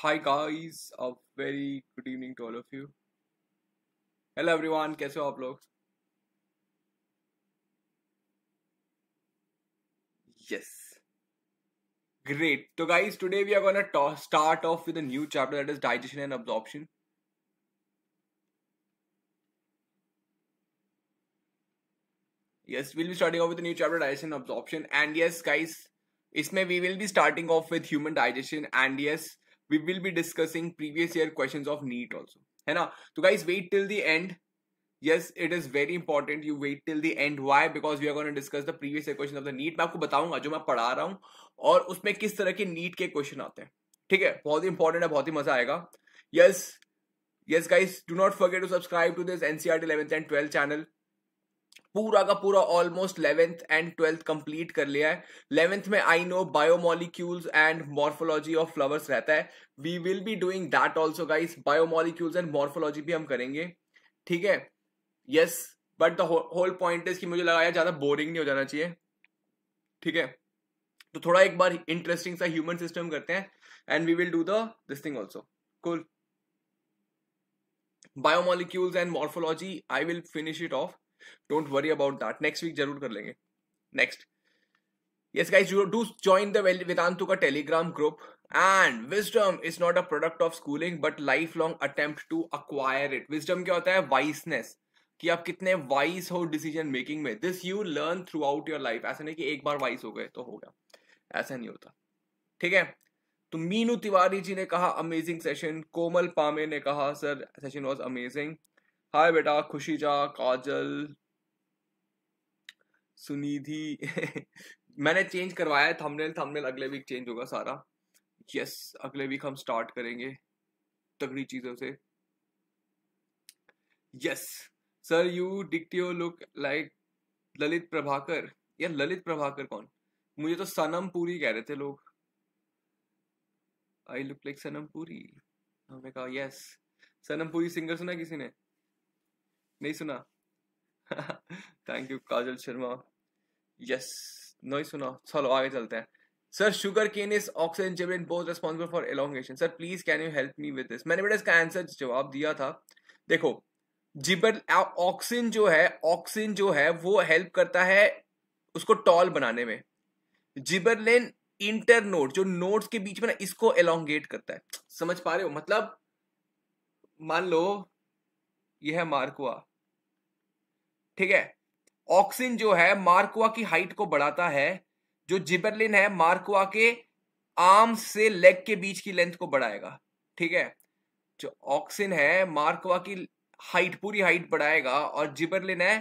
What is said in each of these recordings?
hi guys a very good evening to all of you hello everyone कैसे हो आप लोग yes great so guys today we are going to start off with a new chapter that is digestion and absorption yes we'll be starting off with a new chapter digestion and absorption and yes guys इसमें we will be starting off with human digestion. And yes. We will be discussing previous year question of NEET also है ना तो guys wait till the end yes it is very important you wait till the end why because we are gonna discuss the previous question of the NEET मैं आपको बताऊंगा जो मैं पढ़ा रहा हूँ और उसमें किस तरह के नीट के क्वेश्चन आते हैं ठीक है बहुत ही इंपॉर्टेंट है बहुत ही मजा आएगा yes yes guys do not forget to subscribe to this NCERT eleventh and twelfth channel पूरा का पूरा almost eleventh and twelfth complete कर लिया है इलेवेंथ में I know biomolecules and morphology of flowers रहता है we will be doing that also guys biomolecules and morphology भी हम करेंगे ठीक है yes but the whole point is कि मुझे लगाया ज़्यादा बोरिंग नहीं हो जाना चाहिए ठीक है तो थोड़ा एक बार इंटरेस्टिंग सा ह्यूमन सिस्टम करते हैं and we will do the this thing also cool biomolecules and morphology I will finish it off don't worry about that next week जरूर कर लेंगे next yes guys you do join the Vedantu का Telegram group and wisdom is not a product of schooling but life long attempt to acquire it wisdom क्या होता है wiseness कि आप कितने वाइस हो डिसीजन मेकिंग में this you learn throughout your life ऐसा नहीं कि एक बार वाइस हो गए तो हो गया ऐसा नहीं होता ठीक है तो मीनू तिवारी जी ने कहा अमेजिंग सेशन कोमल पामे ने कहा sir session was amazing hi बेटा खुशी जा काजल सुनिधि मैंने चेंज करवाया है थंबनेल थंबनेल अगले वीक चेंज होगा सारा यस अगले वीक हम स्टार्ट करेंगे तगड़ी चीज़ों से यस सर यू डिक्टियो लुक लाइक ललित प्रभाकर या ललित प्रभाकर कौन मुझे तो सनम पूरी कह रहे थे लोग आई लुक लाइक सनम पूरी हमने कहा यस सनम पूरी सिंगर सुना किसी ने नहीं सुना thank you Kajal Sharma yes नहीं सुना चलो आगे चलते हैं sir sugar cane is oxygen gibberellin both responsible for elongation sir please can you help me with this मैंने बेटा इसका आंसर जवाब दिया था देखो जिबर ऑक्सीजन जो है ऑक्सीजन जो है वो हेल्प करता है उसको टॉल बनाने में जिबरलेन इंटर नोट जो नोट्स के बीच में ना इसको एलोंगेट करता है समझ पा रहे हो मतलब मान लो यह है मार्कुआ ठीक है ऑक्सिन जो है मार्कुआ की हाइट को बढ़ाता है जो जिबरलिन है मार्कुआ के आर्म से लेग के बीच की लेंथ को बढ़ाएगा ठीक है जो ऑक्सिन है मार्कुआ की हाइट पूरी हाइट बढ़ाएगा और जिबरलिन है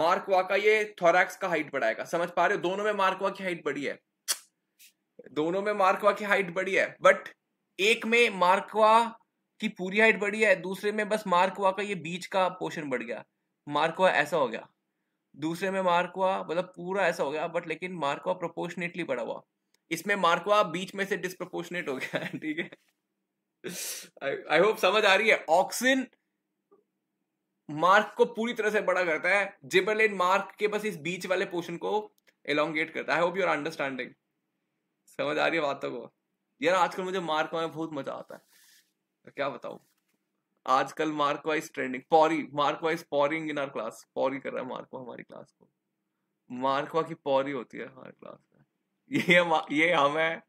मार्कवा का ये थोरैक्स का हाइट बढ़ाएगा समझ पा रहे हो दोनों में मार्कवा की हाइट बड़ी है दोनों में मार्कवा की हाइट बड़ी है बट एक में मार्कवा की पूरी हाइट बड़ी है दूसरे में बस मार्कवा का ये बीच का पोर्शन बढ़ गया हुआ ऐसा हो गया दूसरे में हुआ मतलब पूरा ऐसा हो गया बट लेकिन हुआ प्रोपोर्शनेटली बड़ा हुआ इसमें हुआ बीच में से डिस्प्रोपोर्शनेट हो गया ठीक है आई होप समझ आ रही है ऑक्सिन मार्क को पूरी तरह से बड़ा करता है जिबरलेन मार्क के बस इस बीच वाले पोर्शन को एलोंगेट करता है आई होप यूर अंडरस्टैंडिंग समझ आ रही है बातों को यार आजकल मुझे मार्क में बहुत मजा आता है तो क्या बताऊ आजकल मार्क वाइज ट्रेंडिंग पॉरी mark wise pouring in our class पॉरी कर रहा है मार्कवा हमारी क्लास को मार्कवा की पौरी होती है हमारी क्लास में ये हम, ये हम e है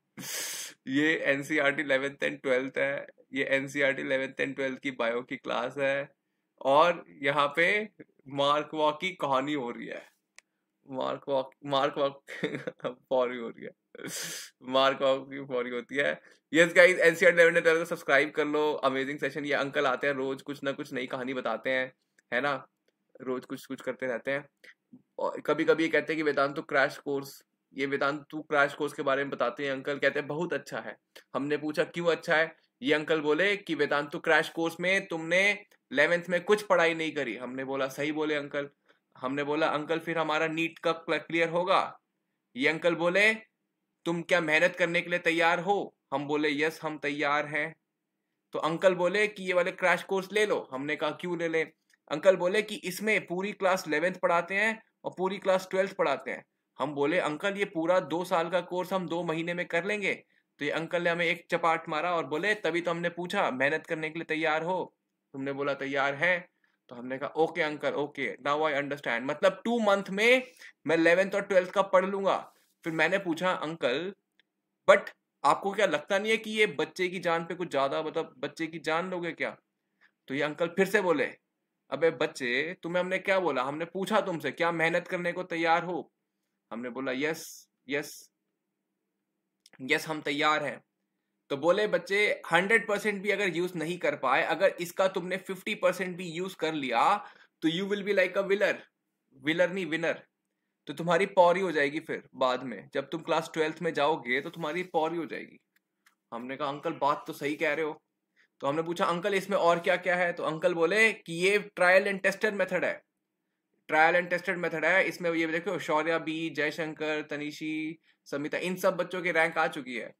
ये टी इलेवेंथ एंड ट्वेल्थ है ये टी इलेवेंथ एंड ट्वेल्थ की बायो की क्लास है और यहाँ पे मार्कवा की कहानी हो रही है मार्क वॉक मार्क वॉक फॉरी हो रही है मार्क वॉक की फॉरी होती है yes guys NCERT eleven channel को सब्सक्राइब कर लो अमेजिंग सेशन ये अंकल आते हैं रोज कुछ ना कुछ नई कहानी बताते हैं है ना रोज कुछ कुछ करते रहते हैं और कभी कभी ये कहते हैं कि वेदांत तो क्रैश कोर्स ये वेदांत टू क्रैश कोर्स के बारे में बताते हैं अंकल कहते हैं बहुत अच्छा है हमने पूछा क्यों अच्छा है ये अंकल बोले कि वेदांतु क्रैश कोर्स में तुमने इलेवेंथ में कुछ पढ़ाई नहीं करी हमने बोला सही बोले अंकल हमने बोला अंकल फिर हमारा नीट का क्लियर होगा ये अंकल बोले तुम क्या मेहनत करने के लिए तैयार हो हम बोले यस हम तैयार हैं तो अंकल बोले कि ये वाले क्रैश कोर्स ले लो हमने कहा क्यों ले लें अंकल बोले कि इसमें पूरी क्लास इलेवेंथ पढ़ाते हैं और पूरी क्लास ट्वेल्थ पढ़ाते हैं हम बोले अंकल ये पूरा दो साल का कोर्स हम दो महीने में कर लेंगे तो ये अंकल ने हमें एक चपाट मारा और बोले तभी तो हमने पूछा मेहनत करने के लिए तैयार हो तुमने बोला तैयार है तो हमने कहा okay uncle okay now I understand मतलब टू मंथ में मैं इलेवेंथ और ट्वेल्थ का पढ़ लूंगा फिर मैंने पूछा अंकल बट आपको क्या लगता नहीं है कि ये बच्चे की जान पे कुछ ज्यादा मतलब बच्चे की जान लोगे क्या तो ये अंकल फिर से बोले अबे बच्चे तुम्हें हमने क्या बोला हमने पूछा तुमसे क्या मेहनत करने को तैयार हो हमने बोला यस यस यस हम तैयार हैं तो बोले बच्चे 100 परसेंट भी अगर यूज नहीं कर पाए अगर इसका तुमने 50 परसेंट भी यूज कर लिया तो you will be like a wheeler wheeler नहीं विनर तो तुम्हारी पौरी हो जाएगी फिर बाद में जब तुम क्लास ट्वेल्थ में जाओगे तो तुम्हारी पौरी हो जाएगी हमने कहा अंकल बात तो सही कह रहे हो तो हमने पूछा अंकल इसमें और क्या क्या है तो अंकल बोले कि ये ट्रायल एंड टेस्टेड मेथड है ट्रायल एंड टेस्टेड मेथड है इसमें ये देखो शौर्या बी जयशंकर तनिषी समिता इन सब बच्चों की रैंक आ चुकी है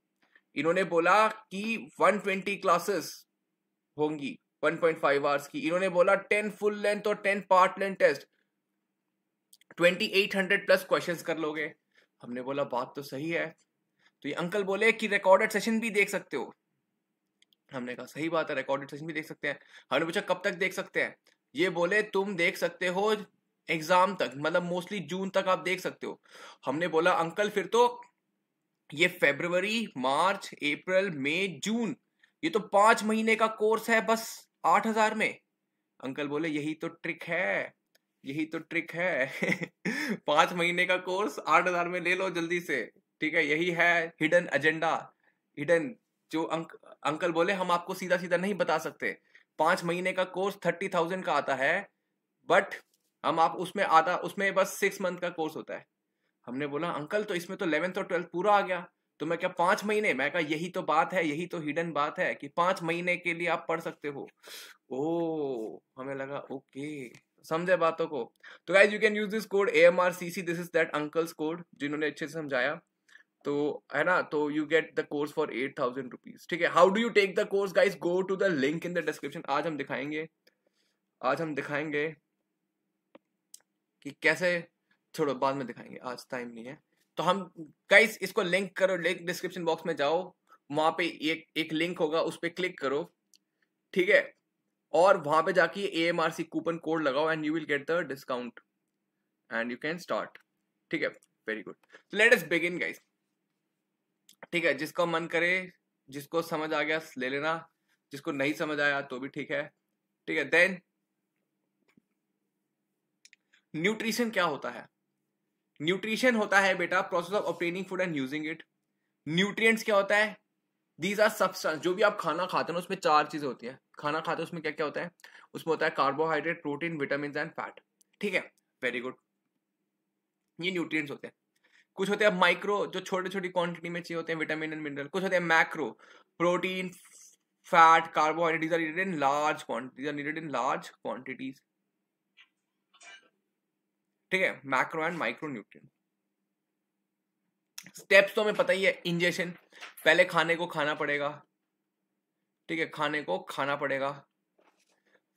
इन्होंने बोला कि 120 ट्वेंटी क्लासेस होंगी 1.5 पॉइंट आवर्स की इन्होंने बोला 10 फुल लेंथ और 10 part length test 2800 plus questions कर लोगे हमने बोला बात तो सही है तो ये अंकल बोले कि रिकॉर्डेड सेशन भी देख सकते हो हमने कहा सही बात है रिकॉर्डेड सेशन भी देख सकते हैं हमने पूछा कब तक देख सकते हैं ये बोले तुम देख सकते हो एग्जाम तक मतलब मोस्टली जून तक आप देख सकते हो हमने बोला अंकल फिर तो ये फेब्रवरी मार्च अप्रैल मई जून ये तो पांच महीने का कोर्स है बस आठ हजार में अंकल बोले यही तो ट्रिक है यही तो ट्रिक है पांच महीने का कोर्स आठ हजार में ले लो जल्दी से ठीक है यही है हिडन एजेंडा हिडन जो अंक अंकल बोले हम आपको सीधा सीधा नहीं बता सकते पांच महीने का कोर्स थर्टी थाउजेंड का आता है बट हम आप उसमें आधा उसमें बस सिक्स मंथ का कोर्स होता है हमने बोला अंकल तो इसमें तो इलेवेंथ और ट्वेल्थ पूरा आ गया तो मैं क्या पांच महीने मैं कहा यही तो बात है यही तो हिडन बात है कि पांच महीने के लिए आप पढ़ सकते हो ओ हमें लगा ओके समझे बातों को तो guys you can use this code A M R C C this is that uncle's code जिन्होंने अच्छे से समझाया तो है ना तो you get the course for eight thousand rupees ठीक है how do you take the course guys go to the link in the description आज हम दिखाएंगे आज हम दिखाएंगे कि कैसे थोड़ा बाद में दिखाएंगे आज टाइम नहीं है तो हम गाइस इसको लिंक करो लिंक डिस्क्रिप्शन बॉक्स में जाओ वहां पे एक एक लिंक होगा उस पर क्लिक करो ठीक है और वहां पे जाके A M R C coupon code लगाओ and you will get the discount and you can start ठीक है वेरी गुड तो लेट अस बिगिन गाइस ठीक है जिसका मन करे जिसको समझ आ गया ले लेना जिसको नहीं समझ आया तो भी ठीक है ठीक है देन न्यूट्रिशन क्या होता है न्यूट्रिशन होता है बेटा process of obtaining food and using it nutrients क्या होता है दीज आर सब्सटेंस जो भी आप खाना खाते हैं उसमें चार चीज़ें होती है खाना खाते हैं उसमें क्या क्या होता है उसमें होता है carbohydrate protein vitamin and fat ठीक है वेरी गुड ये न्यूट्रिएंट्स होते हैं कुछ होते हैं माइक्रो जो छोटे छोटी क्वांटिटी में चाहिए होते हैं विटामिन एंड मिनरल कुछ होते हैं macro protein fat carbohydrate are needed in large quantities are needed in large quantities ठीक है macro and micro nutrients तो हमें पता ही है इंजेक्शन पहले खाने को खाना पड़ेगा ठीक है खाने को खाना पड़ेगा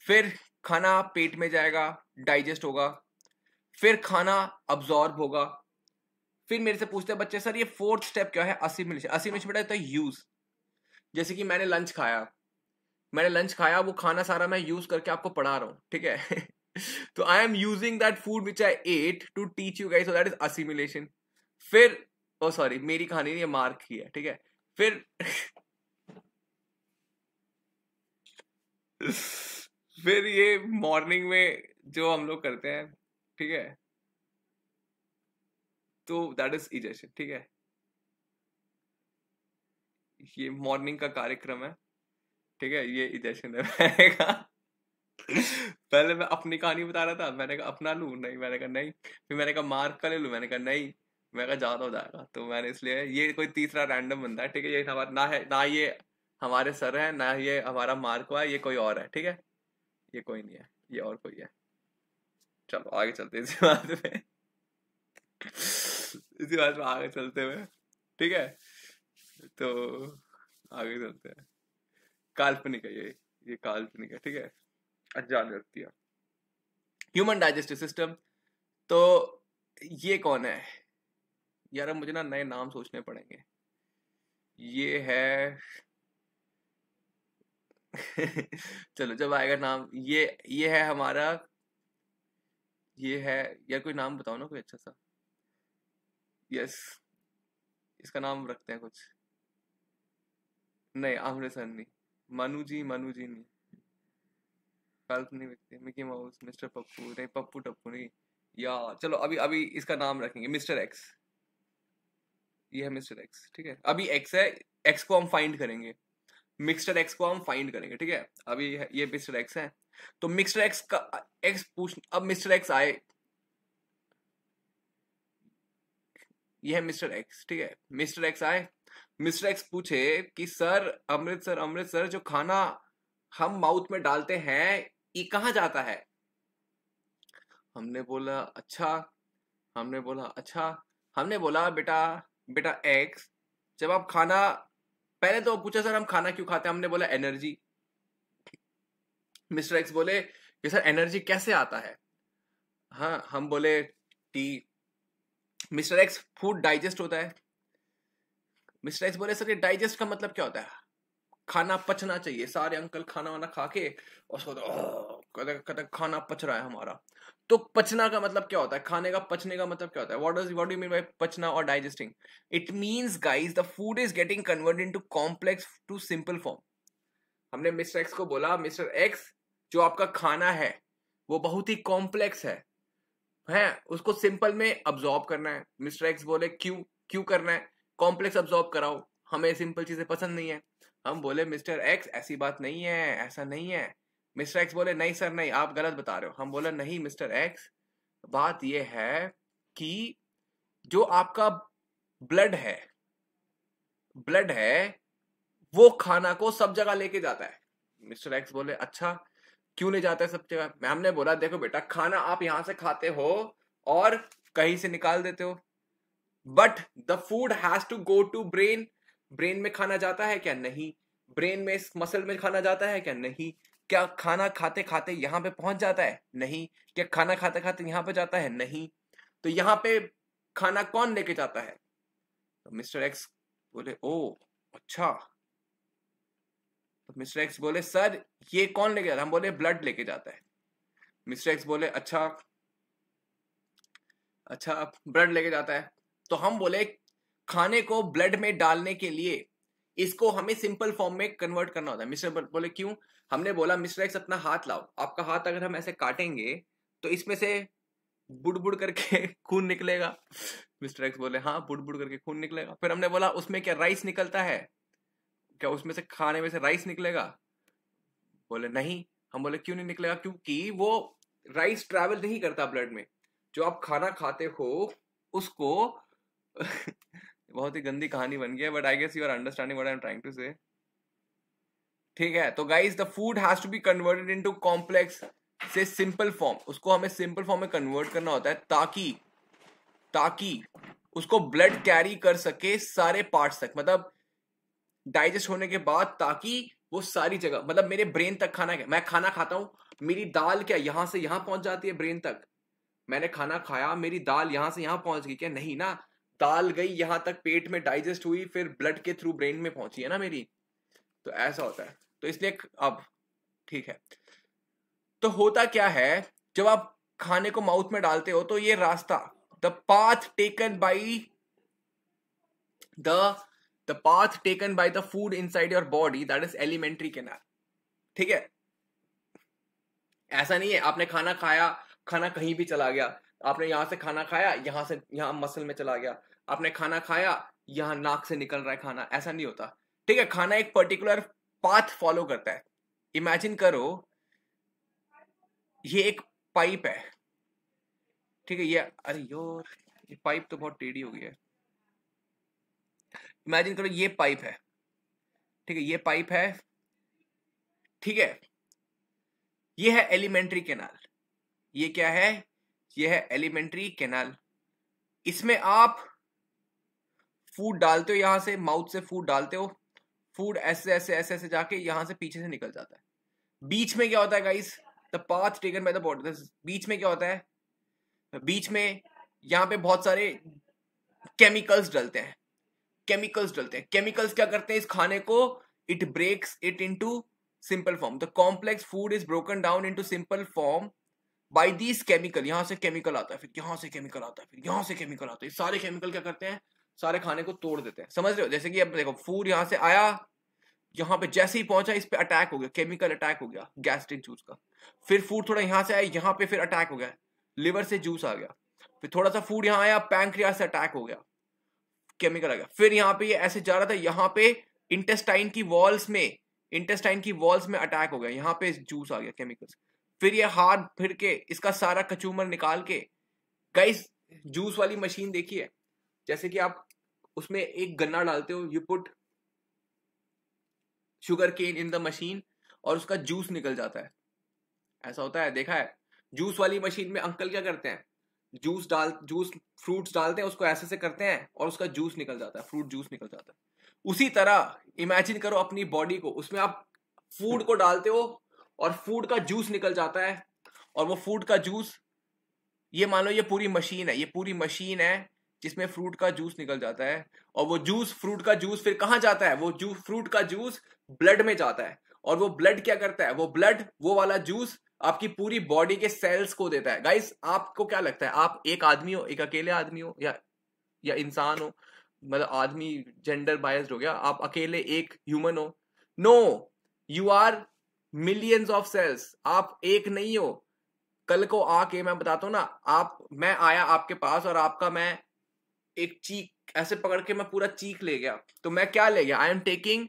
फिर खाना पेट में जाएगा डाइजेस्ट होगा फिर खाना अब्जॉर्ब होगा फिर मेरे से पूछते हैं बच्चे सर ये फोर्थ स्टेप क्या है असिमिलेशन असिमिलेशन बेटा होता है यूज जैसे कि मैंने लंच खाया मैंने लंच खाया वो खाना सारा मैं यूज करके आपको पढ़ा रहा हूँ ठीक है तो I am using that food which I ate to teach you guys so that is assimilation फिर ओ oh, सॉरी मेरी कहानी ये मार्क की है ठीक है फिर फिर ये मॉर्निंग में जो हम लोग करते हैं ठीक है तो दैट इज इजेशन ठीक है ये मॉर्निंग का कार्यक्रम है ठीक है ये इजेशन रहेगा पहले मैं अपनी कहानी बता रहा था मैंने कहा अपना लू नहीं मैंने कहा नहीं फिर मैंने कहा मार्क का ले लू मैंने कहा नहीं मैं कहा ज्यादा हो जाएगा तो मैंने इसलिए ये कोई तीसरा रैंडम बंदा है ठीक है ये हमारा ना है ना ये हमारे सर है ना ये हमारा मार्क है ये कोई और है ठीक है ये कोई नहीं है ये और कोई है चलो आगे चलते इसी बात में इसी बात में आगे चलते हुए ठीक है तो आगे चलते हैं काल्पनिक है ये ये काल्पनिक है ठीक है अनजान रख दिया ह्यूमन डाइजेस्टिव सिस्टम तो ये कौन है यार मुझे ना नए नाम सोचने पड़ेंगे ये है चलो जब आएगा नाम ये ये है हमारा ये है यार कोई नाम बताओ ना कोई अच्छा सा यस इसका नाम रखते हैं कुछ नहीं आमने सर नहीं जी मनु जी नहीं काल्पनिक व्यक्ति मिकी माउस मिस्टर पप्पू नहीं पप्पू टप्पू नहीं या चलो अभी अभी इसका नाम रखेंगे मिस्टर एक्स ये है मिस्टर एक्स ठीक है अभी एक्स है एक्स को हम फाइंड करेंगे मिक्सटर एक्स को हम फाइंड करेंगे ठीक है अभी ये मिस्टर एक्स है तो मिक्सटर एक्स का एक्स पूछ अब मिस्टर एक्स आए ये है मिस्टर एक्स ठीक है मिस्टर एक्स आए मिस्टर एक्स पूछे कि sir Amrit sir Amrit sir जो खाना हम माउथ में डालते हैं ये कहाँ जाता है हमने बोला अच्छा हमने बोला अच्छा हमने बोला बेटा बेटा एक्स जब आप खाना पहले तो पूछा सर हम खाना क्यों खाते हैं हमने बोला एनर्जी मिस्टर एक्स बोले कि सर एनर्जी कैसे आता है हाँ हम बोले टी मिस्टर एक्स फूड डाइजेस्ट होता है मिस्टर एक्स बोले सर ये डाइजेस्ट का मतलब क्या होता है खाना पचना चाहिए सारे अंकल खाना वाना खा के और कद कहते खाना पच रहा है हमारा तो पचना का मतलब क्या होता है खाने का पचने का मतलब क्या होता है what what do mean by पचना और digesting it means guys the food is getting in to complex to simple form हमने मिस्टर एक्स को बोला मिस्टर एक्स जो आपका खाना है वो बहुत ही कॉम्प्लेक्स है है उसको सिंपल में अब्जॉर्ब करना है मिस्टर एक्स बोले क्यों क्यों करना है कॉम्प्लेक्स अब्जॉर्ब कराओ हमें सिंपल चीजें पसंद नहीं है हम बोले मिस्टर एक्स ऐसी बात नहीं है ऐसा नहीं है मिस्टर एक्स बोले नहीं सर नहीं आप गलत बता रहे हो हम बोले नहीं मिस्टर एक्स बात यह है कि जो आपका ब्लड है ब्लड है वो खाना को सब जगह लेके जाता है मिस्टर एक्स बोले अच्छा क्यों ले जाता है सब जगह मैम ने बोला देखो बेटा खाना आप यहां से खाते हो और कहीं से निकाल देते हो but the food has to go to brain brain में खाना जाता है क्या नहीं ब्रेन में इस मसल में खाना जाता है क्या नहीं क्या खाना खाते खाते यहाँ पे पहुंच जाता है नहीं क्या खाना खाते खाते यहाँ पे जाता है नहीं तो यहाँ पे खाना कौन लेके जाता है तो मिस्टर एक्स बोले ओ अच्छा तो मिस्टर एक्स बोले सर ये कौन लेके जाता है हम बोले ब्लड लेके जाता है मिस्टर एक्स बोले अच्छा अच्छा ब्लड लेके जाता है तो हम बोले खाने को ब्लड में डालने के लिए इसको हमें सिंपल फॉर्म में कन्वर्ट करना होता है मिस्टर बोले क्यों हमने बोला मिस्टर एक्स अपना हाथ लाओ आपका हाथ अगर हम ऐसे काटेंगे तो इसमें से बुड़ बुड़ करके खून निकलेगा मिस्टर एक्स बोले हाँ बुड़ बुड़ करके खून निकलेगा फिर हमने बोला उसमें क्या राइस निकलता है क्या उसमें से खाने में से राइस निकलेगा बोले नहीं हम बोले क्यों नहीं निकलेगा क्योंकि वो राइस ट्रैवल नहीं करता ब्लड में जो आप खाना खाते हो उसको बहुत ही गंदी कहानी बन गया but I guess you are understanding what I am trying to say ठीक है तो guys the food has to be converted into complex से सिंपल फॉर्म उसको हमें सिंपल फॉर्म में कन्वर्ट करना होता है ताकि ताकि उसको ब्लड कैरी कर सके सारे पार्ट तक मतलब डाइजेस्ट होने के बाद ताकि वो सारी जगह मतलब मेरे ब्रेन तक खाना क्या मैं खाना खाता हूं मेरी दाल क्या यहां से यहां पहुंच जाती है ब्रेन तक मैंने खाना खाया मेरी दाल यहां से यहां पहुंच गई क्या नहीं ना ताल गई यहां तक पेट में डाइजेस्ट हुई फिर ब्लड के थ्रू ब्रेन में पहुंची है ना मेरी तो ऐसा होता है तो इसलिए अब ठीक है तो होता क्या है जब आप खाने को माउथ में डालते हो तो ये रास्ता the path taken by the path taken by the food inside your body that is alimentary canal ठीक है ऐसा नहीं है आपने खाना खाया खाना कहीं भी चला गया आपने यहाँ से खाना खाया यहाँ से यहाँ मसल में चला गया आपने खाना खाया यहाँ नाक से निकल रहा है खाना ऐसा नहीं होता ठीक है खाना एक पर्टिकुलर पाथ फॉलो करता है इमेजिन करो ये एक पाइप है ठीक है ये अरे योर ये पाइप तो बहुत टेढ़ी हो गई है इमेजिन करो ये पाइप है ठीक है ये पाइप है ठीक है ये है एलिमेंट्री कैनाल ये क्या है ये है एलिमेंट्री कैनाल इसमें आप फूड डालते हो यहां से माउथ से फूड डालते हो फूड ऐसे ऐसे ऐसे ऐसे जाके यहां से पीछे से निकल जाता है बीच में क्या होता है guys the path taken by the body बीच में क्या होता है बीच में यहां पे बहुत सारे केमिकल्स डलते हैं केमिकल्स डलते हैं केमिकल्स क्या करते हैं इस खाने को it breaks it into simple form the complex food is broken down into simple form by these chemical यहाँ से केमिकल आता है फिर यहाँ से केमिकल आता है फिर यहाँ से केमिकल आता है सारे केमिकल क्या करते हैं सारे खाने को तोड़ देते हैं समझ रहे हो जैसे कि अब देखो फूड यहाँ से आया यहाँ पे जैसे ही पहुंचा इस पे अटैक हो गया केमिकल अटैक हो गया गैस्ट्रिक जूस का फिर फूड थोड़ा यहाँ से आया यहाँ पे फिर अटैक हो गया लिवर से जूस आ गया फिर थोड़ा सा फूड यहाँ आया पैंक्रिया से अटैक हो गया केमिकल आ गया फिर यहाँ पे ये यह ऐसे जा रहा था यहाँ पे इंटेस्टाइन की वॉल्स में इंटेस्टाइन की वॉल्स में अटैक हो गया यहाँ पे जूस आ गया केमिकल्स फिर ये हार फिर के इसका सारा कचूमर निकाल के कई जूस वाली मशीन देखिए जैसे कि आप उसमें एक गन्ना डालते हो you put sugar cane in the machine और उसका जूस निकल जाता है ऐसा होता है देखा है जूस वाली मशीन में अंकल क्या करते हैं जूस डाल जूस फ्रूट्स डालते हैं उसको ऐसे से करते हैं और उसका जूस निकल जाता है फ्रूट जूस निकल जाता है उसी तरह इमेजिन करो अपनी बॉडी को उसमें आप फूड को डालते हो और फूड का जूस निकल जाता है और वो फूड का जूस ये मान लो ये पूरी मशीन है ये पूरी मशीन है जिसमें फ्रूट का जूस निकल जाता है और वो जूस फ्रूट का जूस फिर कहाँ जाता है वो जूस फ्रूट का जूस ब्लड में जाता है और वो ब्लड क्या करता है वो ब्लड वो वाला जूस आपकी पूरी बॉडी के सेल्स को देता है गाइस आपको क्या लगता है आप एक आदमी हो एक अकेले आदमी हो या या इंसान हो मतलब आदमी जेंडर बायस्ड हो गया आप अकेले एक ह्यूमन हो no you are millions of cells आप एक नहीं हो कल को आके मैं बताता हूँ ना आप मैं आया आपके पास और आपका मैं एक चीक ऐसे पकड़ के मैं पूरा चीक ले गया तो मैं क्या ले गया I am taking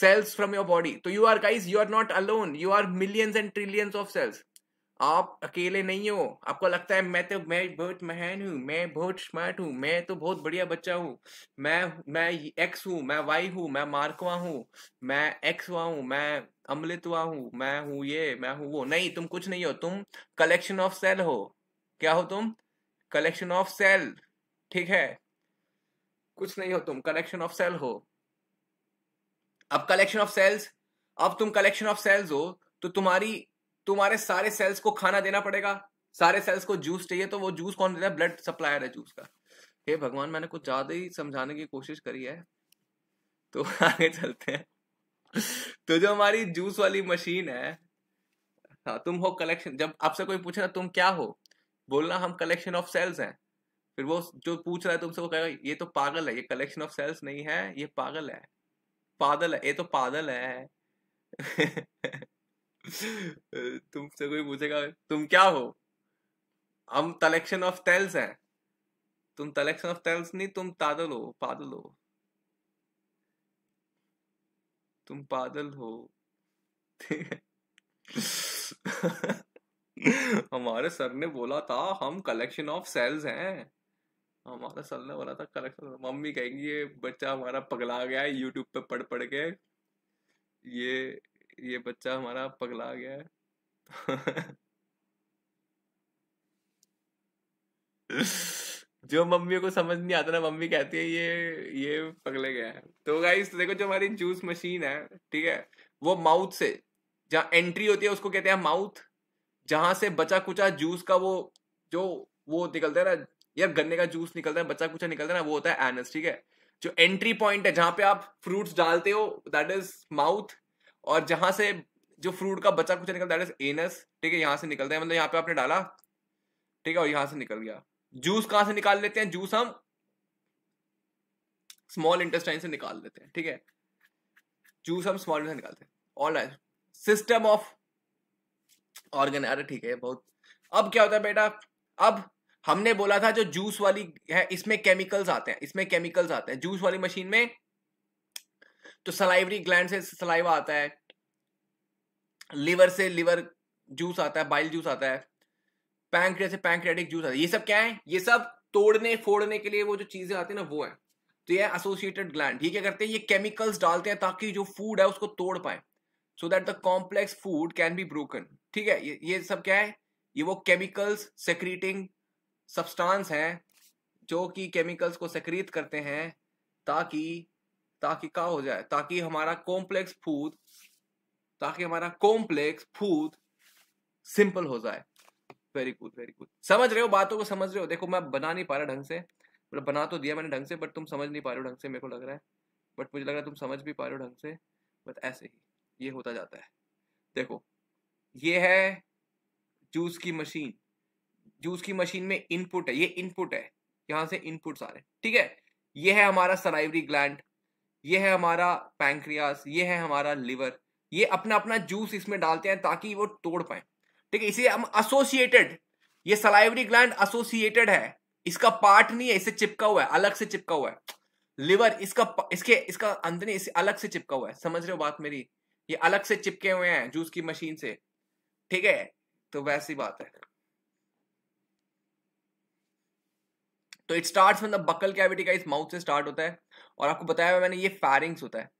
cells from your body तो you are guys you are not alone you are millions and trillions of cells आप अकेले नहीं हो आपको लगता है मैं तो मैं बहुत महान हूँ मैं बहुत स्मार्ट हूँ मैं तो बहुत बढ़िया बच्चा हूँ मैं मैं एक्स हूँ मैं वाई हूँ मैं मार्कवा हूँ मैं एक्स हुआ हूँ मैं अमृत हुआ हूँ मैं हूँ ये मैं हूँ वो नहीं तुम कुछ नहीं हो तुम कलेक्शन ऑफ सेल हो क्या हो तुम कलेक्शन ऑफ सेल ठीक है कुछ नहीं हो तुम कलेक्शन ऑफ सेल हो अब कलेक्शन ऑफ सेल्स अब तुम कलेक्शन ऑफ सेल्स हो तो तुम्हारी तुम्हारे सारे सेल्स को खाना देना पड़ेगा सारे सेल्स को जूस चाहिए तो वो जूस कौन देता है ब्लड सप्लायर है जूस का हे भगवान मैंने कुछ ज्यादा ही समझाने की कोशिश करी है तो आगे चलते हैं तो जो हमारी जूस वाली मशीन है हाँ तुम हो कलेक्शन जब आपसे कोई पूछे ना तुम क्या हो बोलना हम कलेक्शन ऑफ सेल्स हैं फिर वो जो पूछ रहा है तुमसे वो कहेगा ये तो पागल है ये कलेक्शन ऑफ सेल्स नहीं है ये पागल है पागल है ये तो पागल है तुमसे कोई पूछेगा तुम क्या हो हम कलेक्शन ऑफ टेल्स हैं तुम कलेक्शन ऑफ टेल्स नहीं तुम तादल हो पादल हो तुम पादल हो हमारे सर ने बोला था हम कलेक्शन ऑफ सेल्स हैं हमारा सर ने बोला था कलेक्शन मम्मी कहेंगी ये बच्चा हमारा पगला गया है यूट्यूब पे पढ़ पढ़ के ये ये बच्चा हमारा पगला गया है जो मम्मी को समझ नहीं आता ना मम्मी कहती है ये ये पगले गया है तो गाइस देखो जो हमारी जूस मशीन है ठीक है वो माउथ से जहाँ एंट्री होती है उसको कहते हैं माउथ जहां से बचा कुचा जूस का वो जो वो निकलता है ना यार गन्ने का जूस निकलता है बचा कुचा निकलता है ना वो होता है एनस ठीक है जो एंट्री पॉइंट है जहां पे आप फ्रूट्स डालते हो दैट इज माउथ और जहां से जो फ्रूट का बचा कुछ निकलता है एनस ठीक है यहां से निकलता है मतलब यहाँ पे आपने डाला ठीक है और यहां से निकल गया जूस कहां से निकाल लेते हैं जूस हम स्मॉल इंटेस्टाइन से निकाल लेते हैं ठीक है जूस हम स्मॉल से निकालते हैं सिस्टम ऑफ ऑर्गेन अरे ठीक है बहुत अब क्या होता है बेटा अब हमने बोला था जो जूस वाली है इसमें केमिकल्स आते हैं इसमें केमिकल्स आते हैं जूस वाली मशीन में तो सलाइवरी ग्लैंड से सलाइवा आता है लिवर से लिवर जूस आता है बाइल जूस आता है पैंक्रिया से पैंक्रियाटिक जूस आता है ये सब क्या है ये सब तोड़ने फोड़ने के लिए वो जो चीजें आती है ना वो है तो ये एसोसिएटेड ग्लैंड ये क्या करते हैं ये केमिकल्स डालते हैं ताकि जो फूड है उसको तोड़ पाए so that the complex food can be broken ठीक है ये सब क्या है ये वो केमिकल्स सेक्रीटिंग सब्सटेंस हैं जो कि केमिकल्स को सेक्रीट करते हैं ताकि ताकि क्या हो जाए ताकि हमारा कॉम्प्लेक्स फूड ताकि हमारा कॉम्प्लेक्स फूड सिंपल हो जाए वेरी गुड वेरी गुड समझ रहे हो बातों को समझ रहे हो देखो मैं बना नहीं पा रहा ढंग से मतलब बना तो दिया मैंने ढंग से बट तुम समझ नहीं पा रहे हो ढंग से मेरे को लग रहा है बट मुझे लग रहा है तुम समझ भी पा रहे हो ढंग से बट ऐसे ही ये होता जाता है देखो ये है जूस की मशीन जूस की मशीन में इनपुट है ये इनपुट है यहाँ से इनपुट सारे ठीक है ये है हमारा सराइवरी ग्लैंड ये है हमारा पैंक्रियास ये है हमारा लिवर ये अपना अपना जूस इसमें डालते हैं ताकि वो तोड़ पाए ठीक है इसे हम एसोसिएटेड ये सलाइवरी ग्लैंड एसोसिएटेड है इसका पार्ट नहीं है इसे चिपका हुआ है अलग से चिपका हुआ है लिवर इसका इसके इसका अंदर नहीं इससे अलग से चिपका हुआ है समझ रहे हो बात मेरी ये अलग से चिपके हुए हैं जूस की मशीन से ठीक है तो वैसी बात है तो it start from the buccal cavity का इस माउथ से स्टार्ट होता है और आपको बताया हुआ मैंने ये फैरिंग्स होता है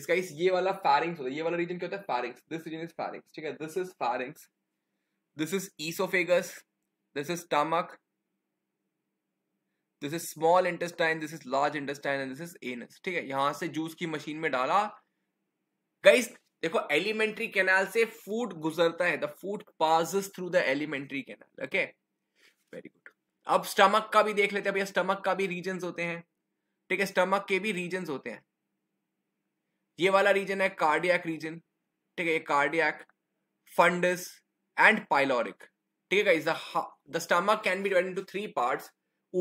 इसका इस ये वाला फैरिंग्स होता है ये वाला रीजन क्या होता है pharynx this region is pharynx ठीक है this is pharynx this is oesophagus this is stomach this is small intestine this is large intestine and this is anus ठीक है यहां से जूस की मशीन में डाला गाइस देखो एलिमेंट्री कैनाल से फूड गुजरता है the food passes through the alimentary canal okay very good अब स्टमक का भी देख लेते हैं भैया स्टमक का भी रीजन होते हैं ठीक है स्टमक के भी रीजन होते हैं ये वाला रीजन है कार्डियक रीजन ठीक है ये कार्डियक फंडस एंड पाइलोरिक ठीक है the stomach can be divide into three parts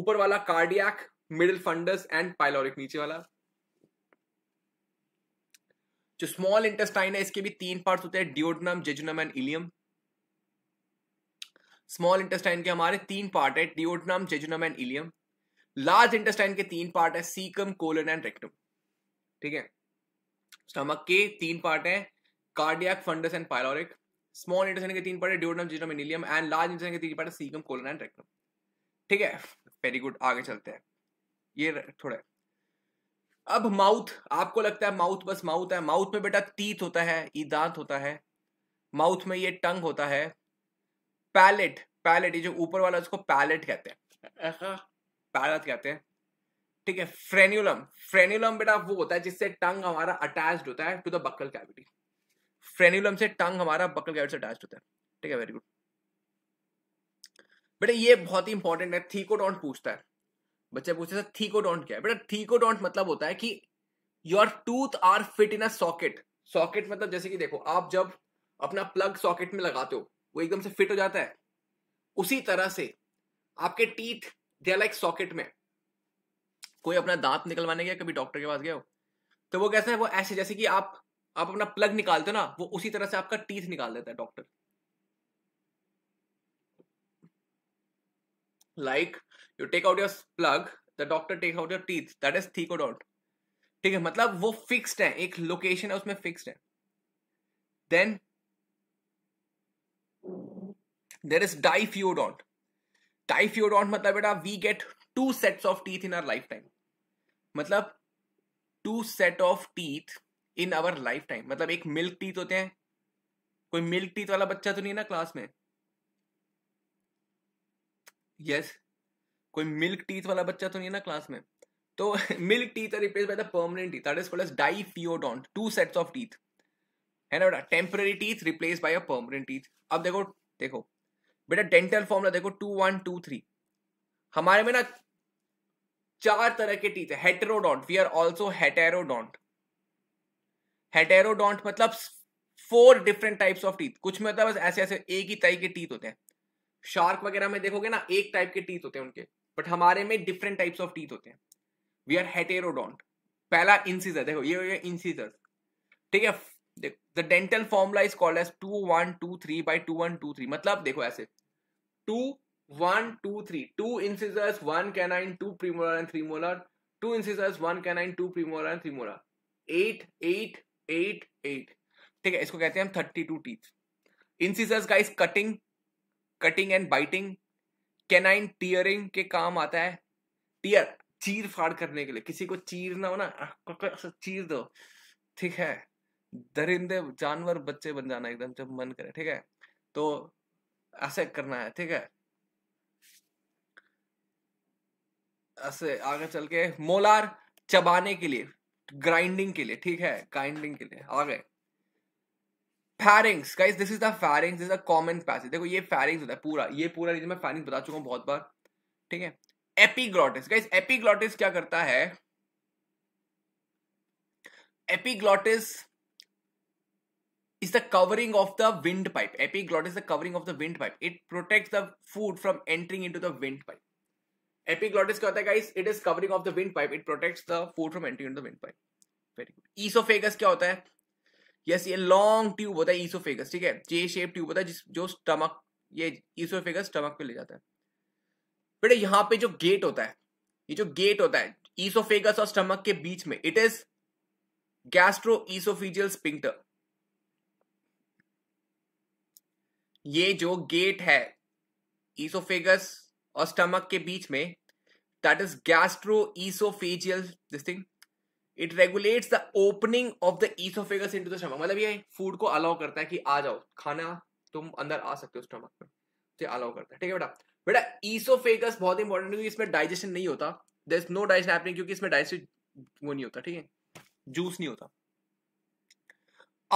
ऊपर वाला cardiac middle fundus and pyloric नीचे वाला जो स्मॉल इंटेस्टाइन है इसके भी तीन पार्ट्स होते हैं duodenum jejunum and ileum small intestine के हमारे तीन पार्ट है duodenum jejunum and ileum large intestine के तीन पार्ट है सीकम कोलन एंड रेक्टम ठीक है स्टमक के तीन पार्ट है cardiac fundus and pyloric small intestine के तीन पार्ट है duodenum jejunum ileum and large intestine के तीन पार्ट है सीकम कोलन एंड रेक्टम ठीक है वेरी गुड आगे चलते हैं ये थोड़ा अब माउथ आपको लगता है माउथ बस माउथ है माउथ में बेटा तीत होता है ई दांत होता है माउथ में ये टंग होता है पैलेट पैलेट ये जो ऊपर वाला उसको पैलेट कहते हैं पैलेट कहते हैं ठीक है फ्रेन्यूलम फ्रेन्यूलम बेटा वो होता है जिससे टंग हमारा अटैच होता है to the buccal cavity frenulum से टंग हमारा बकल कैविटी से अटैच होता है ठीक है वेरी गुड बेटा ये बहुत ही इंपॉर्टेंट है थीकोडोंट पूछता है बच्चे पूछते हैं थीकोडोंट क्या है बेटा थीकोडोंट मतलब होता है कि your tooth are fit in a socket socket मतलब जैसे कि देखो आप जब अपना प्लग सॉकेट में लगाते हो वो एकदम से फिट हो जाता है उसी तरह से आपके टीथ दे लाइक सॉकेट में कोई अपना दांत निकलवाने गया कभी डॉक्टर के पास गया हो तो वो कैसा है वो ऐसे जैसे कि आप आप अपना प्लग निकालते हो ना वो उसी तरह से आपका टीथ निकाल देता है doctor like you take out your plug the doctor take out your teeth that is dot ठीक है मतलब वो फिक्स्ड है एक लोकेशन है उसमें फिक्स्ड है देन देर इज डाइफ्यूडोंट टाइफ्योडोंट मतलब बेटा we get two sets of teeth in our lifetime मतलब two set of teeth in our lifetime मतलब एक मिल्क टीथ होते हैं कोई मिल्क टीथ वाला बच्चा तो नहीं ना क्लास में यस yes. कोई मिल्क टीथ वाला बच्चा तो नहीं ना क्लास में तो milk teeth are replace by the permanent teeth that is called as diphyodont two sets of teeth है ना बेटा temporary teeth replace by a permanent teeth अब देखो देखो बेटा डेंटल फॉर्मूला देखो टू वन टू थ्री हमारे में ना चार तरह के टीथ है heterodont we are also heterodont heterodont मतलब four different types of teeth कुछ में होता तो है बस ऐसे ऐसे एक ही टाइप के टीथ होते हैं शार्क वगैरह में देखोगे ना एक टाइप के टीथ होते हैं उनके बट हमारे में डिफरेंट टाइप्स ऑफ टीथ होते हैं वी आर हेटेरोडोंट पहला इंसीजर देखो ये इंसीजर ठीक है देखो the dental formula is called as two one two three by two one two three मतलब देखो ऐसे two one two three two incisors one canine two premolar and three molar two incisors one canine two premolar and three molar eight eight eight eight ठीक है इसको कहते हैं हम thirty two teeth incisors का इस cutting cutting and biting canine tearing के काम आता है टीयर चीर फाड़ करने के लिए किसी को चीर ना हो ना चीर दो ठीक है दरिंदे जानवर बच्चे बन जाना एकदम जब मन करे ठीक है तो ऐसे करना है ठीक है ऐसे आगे चल के मोलार चबाने के लिए ग्राइंडिंग के लिए ठीक है ग्राइंडिंग के लिए आगे pharynx guys this is the pharynx is a common passage देखो ये फैरिंग्स होता है पूरा ये पूरा रीजन मैं फैरिंग्स बता चुका हूं बहुत बार ठीक है एपीग्लॉटिस गाइस एपीग्लॉटिस क्या करता है epiglottis is the covering of the windpipe. Epiglottis is the covering of the windpipe. It protects the food from entering into the windpipe. Epiglottis क्या होता है guys? It is covering of the windpipe. It protects the food from entering into the windpipe. Very good. Esophagus क्या होता है? Yes ये long tube होता है oesophagus ठीक है जे शेप ट्यूब होता है जिस जो stomach ये ईसोफेगस स्टमक पे ले जाता है बेटे यहाँ पे जो गेट होता है ये जो गेट होता है ईसोफेगस और स्टमक के बीच में it is gastro oesophageal sphincter ये जो गेट है ईसोफेगस और स्टमक के बीच में that is gastro oesophageal this thing it regulates the opening of the oesophagus into the stomach मतलब ये फूड को अलाउ करता है कि आ जाओ खाना तुम अंदर आ सकते हो स्टमक में तो अलाउ करता है ठीक है बेटा बेटा ईसोफेगस बहुत इंपॉर्टेंट क्योंकि इसमें डाइजेशन नहीं होता there is no digestion happening क्योंकि इसमें डाइजेस्ट वो नहीं होता ठीक है जूस नहीं होता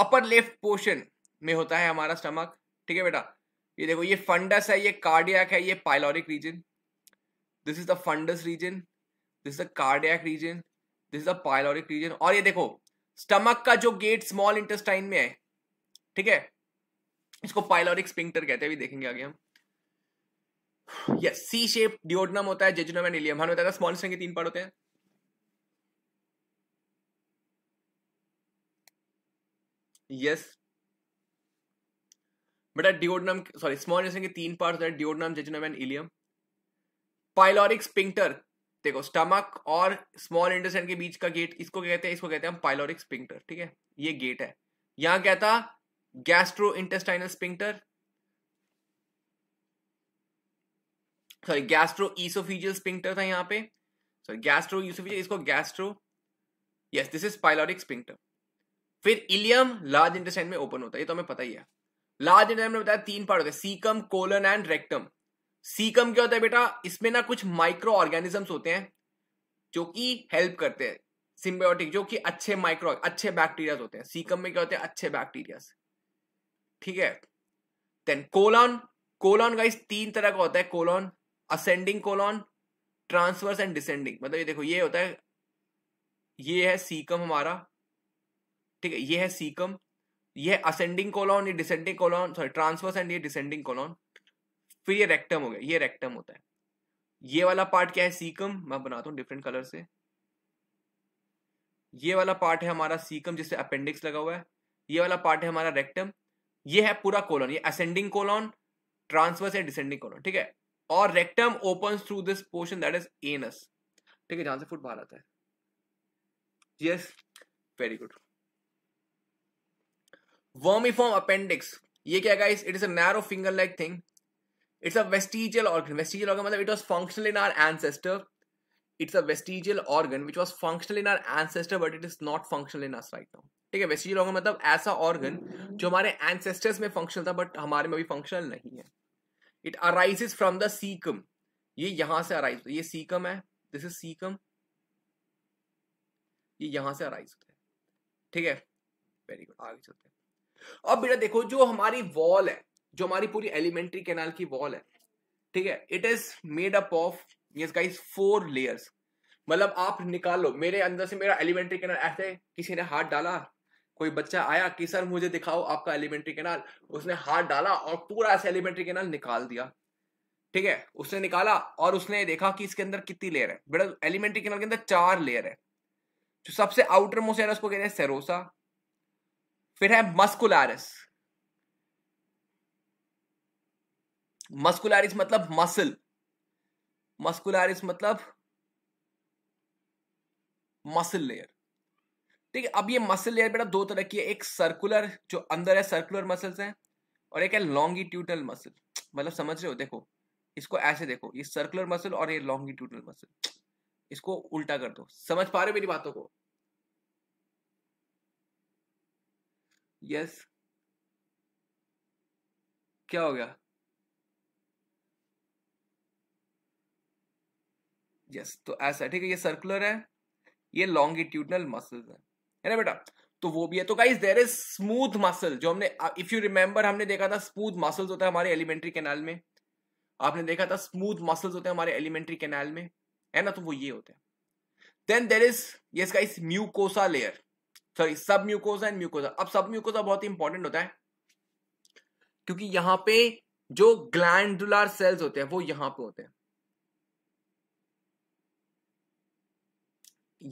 अपर लेफ्ट पोर्शन में होता है हमारा स्टमक ठीक है बेटा ये देखो ये फंडस है ये कार्डियक है ये pyloric region this is the fundus region this is the cardiac region this is the pyloric region और ये देखो स्टमक का जो गेट स्मॉल इंटेस्टाइन में है ठीक है इसको पाइलोरिक स्पिंक्टर कहते हैं अभी देखेंगे आगे हम यस सी शेप डिओडनम होता है जेजुनम एंड इलियम हमें बताया स्मॉल के तीन पार्ट होते हैं यस बेटा डिओडनम सॉरी स्मॉल न्यूसेंट के तीन पार्ट होते हैं duodenum jejunum and ileum pyloric sphincter देखो स्टमक और स्मॉल इंटेस्टाइन के बीच का गेट इसको क्या कहते हैं इसको कहते हैं हम पाइलोरिक स्पिंक्टर ठीक है ये गेट है यहां क्या था gastro intestinal sphincter sorry gastro oesophageal sphincter था यहां पे सॉरी गैस्ट्रो ईसोफिजियल इसको gastro yes this is pyloric sphincter फिर इलियम लार्ज इंटेस्टाइन में ओपन होता है ये तो हमें पता ही है लार्ज इंटेस्टाइन में बताया तीन पार्ट होते हैं caecum colon and rectum caecum क्या होता है बेटा इसमें ना कुछ माइक्रो ऑर्गेनिजम्स होते हैं जो कि हेल्प करते हैं सिम्बायोटिक जो कि अच्छे माइक्रो अच्छे बैक्टीरिया होते हैं सीकम में क्या होते हैं अच्छे बैक्टीरिया ठीक है देन कोलॉन कोलॉन गाइस तीन तरह का होता है colon ascending colon transverse and descending मतलब ये देखो ये होता है ये है सीकम हमारा ठीक है ये है सीकम ये असेंडिंग कोलॉन ये descending colon sorry transverse and ये डिसेंडिंग कोलॉन फिर ये रेक्टम हो गया ये रेक्टम होता है ये वाला पार्ट क्या है सीकम मैं बनाता हूँ डिफरेंट कलर से ये वाला पार्ट है हमारा सीकम जिससे अपेंडिक्स लगा हुआ है ये वाला पार्ट है हमारा रेक्टम ये है पूरा कोलॉन ये ascending colon transverse and descending colon ठीक है और rectum open through this portion that is anus ठीक है जहां से फुट बाहर आता है yes very good vermiform appendix ये क्या guys it is a narrow finger like thing it's a vestigial organ vestigial organ मतलब it was functional in our ancestor it's a vestigial organ which was functional in our ancestor but it is not functional in us right now ठीक है vestigial organ मतलब ऐसा organ जो हमारे ancestors में functional था but हमारे में भी फंक्शनल नहीं है it arises from the caecum ये यहां से अराइज ये सीकम है दिस इज सीकम ये यहां से अराइज होता है ठीक है वेरी गुड आगे चलते हैं अब बेटा देखो जो हमारी वॉल है जो हमारी पूरी एलिमेंट्री कैनाल की वॉल है ठीक है it is made up of yes guys four layers मतलब आप निकालो मेरे अंदर से मेरा एलिमेंट्री कैनाल ऐसे किसी ने हाथ डाला कोई बच्चा आया कि सर मुझे दिखाओ आपका एलिमेंट्री कैनाल उसने हाथ डाला और पूरा ऐसे एलिमेंट्री कैनाल निकाल दिया ठीक है उसने निकाला और उसने देखा कि इसके अंदर कितनी लेयर है बेटा एलिमेंट्री कैनाल के अंदर चार लेयर है जो सबसे आउटर मोस्ट है उसको कहते हैं सेरोसा फिर है मस्कुलरिस मस्कुलरिस मतलब मसल मस्कुलरिस मतलब मसल लेयर ठीक है अब ये मसल लेयर बेटा दो तरह की है एक सर्कुलर जो अंदर है सर्कुलर मसल्स हैं और एक है लॉन्गिट्यूडनल मसल मतलब समझ रहे हो देखो इसको ऐसे देखो ये सर्कुलर मसल और ये लॉन्गिट्यूडनल मसल इसको उल्टा कर दो समझ पा रहे हो मेरी बातों को यस क्या हो गया यस तो ऐसा ठीक है ये सर्कुलर है ये लॉन्गिट्यूडनल मसल है है ना बेटा तो वो भी है तो guys there is smooth muscle जो हमने इफ यू रिमेम्बर हमने देखा था स्मूथ मसल्स होता है हमारे एलिमेंट्री कैनाल में आपने देखा था स्मूथ मसल्स होते हैं हमारे एलिमेंट्री कैनाल में है ना तो वो ये होते हैं then there is yes guys mucosa layer sorry submucosa and mucosa अब सब म्यूकोजा बहुत ही इंपॉर्टेंट होता है क्योंकि यहाँ पे जो ग्लैंडुलर सेल्स होते हैं वो यहां पे होते हैं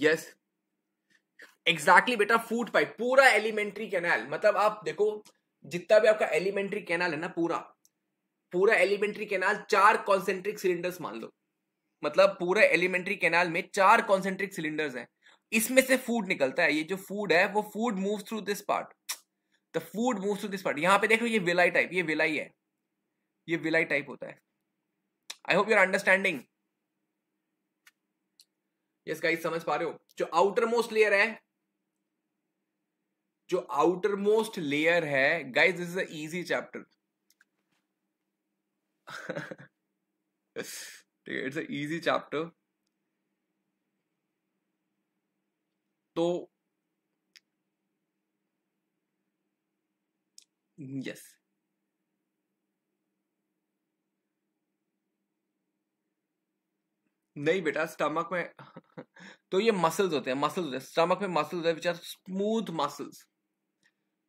यस एग्जैक्टली बेटा फूड पाइप पूरा एलिमेंट्री कैनाल मतलब आप देखो जितना भी आपका एलिमेंट्री कैनाल है ना पूरा पूरा एलिमेंट्री कैनाल चार कॉन्सेंट्रिक सिलेंडर्स मान लो मतलब पूरा एलिमेंट्री कैनाल में चार कॉन्सेंट्रिक सिलेंडर्स हैं इसमें से फूड निकलता है ये जो फूड है वो food move through this part the food move through this part यहां पे देख लो ये विलाई टाइप ये विलाई है ये विलाई टाइप होता है I hope you're understanding yes guys समझ पा रहे हो जो आउटर मोस्ट लेयर है जो आउटर मोस्ट लेयर है guys this is a easy chapter it's a easy chapter तो यस नहीं बेटा स्टमक में तो ये मसल्स होते हैं मसल्स होते हैं स्टमक में मसल्स होते हैं विच आर स्मूथ मसल्स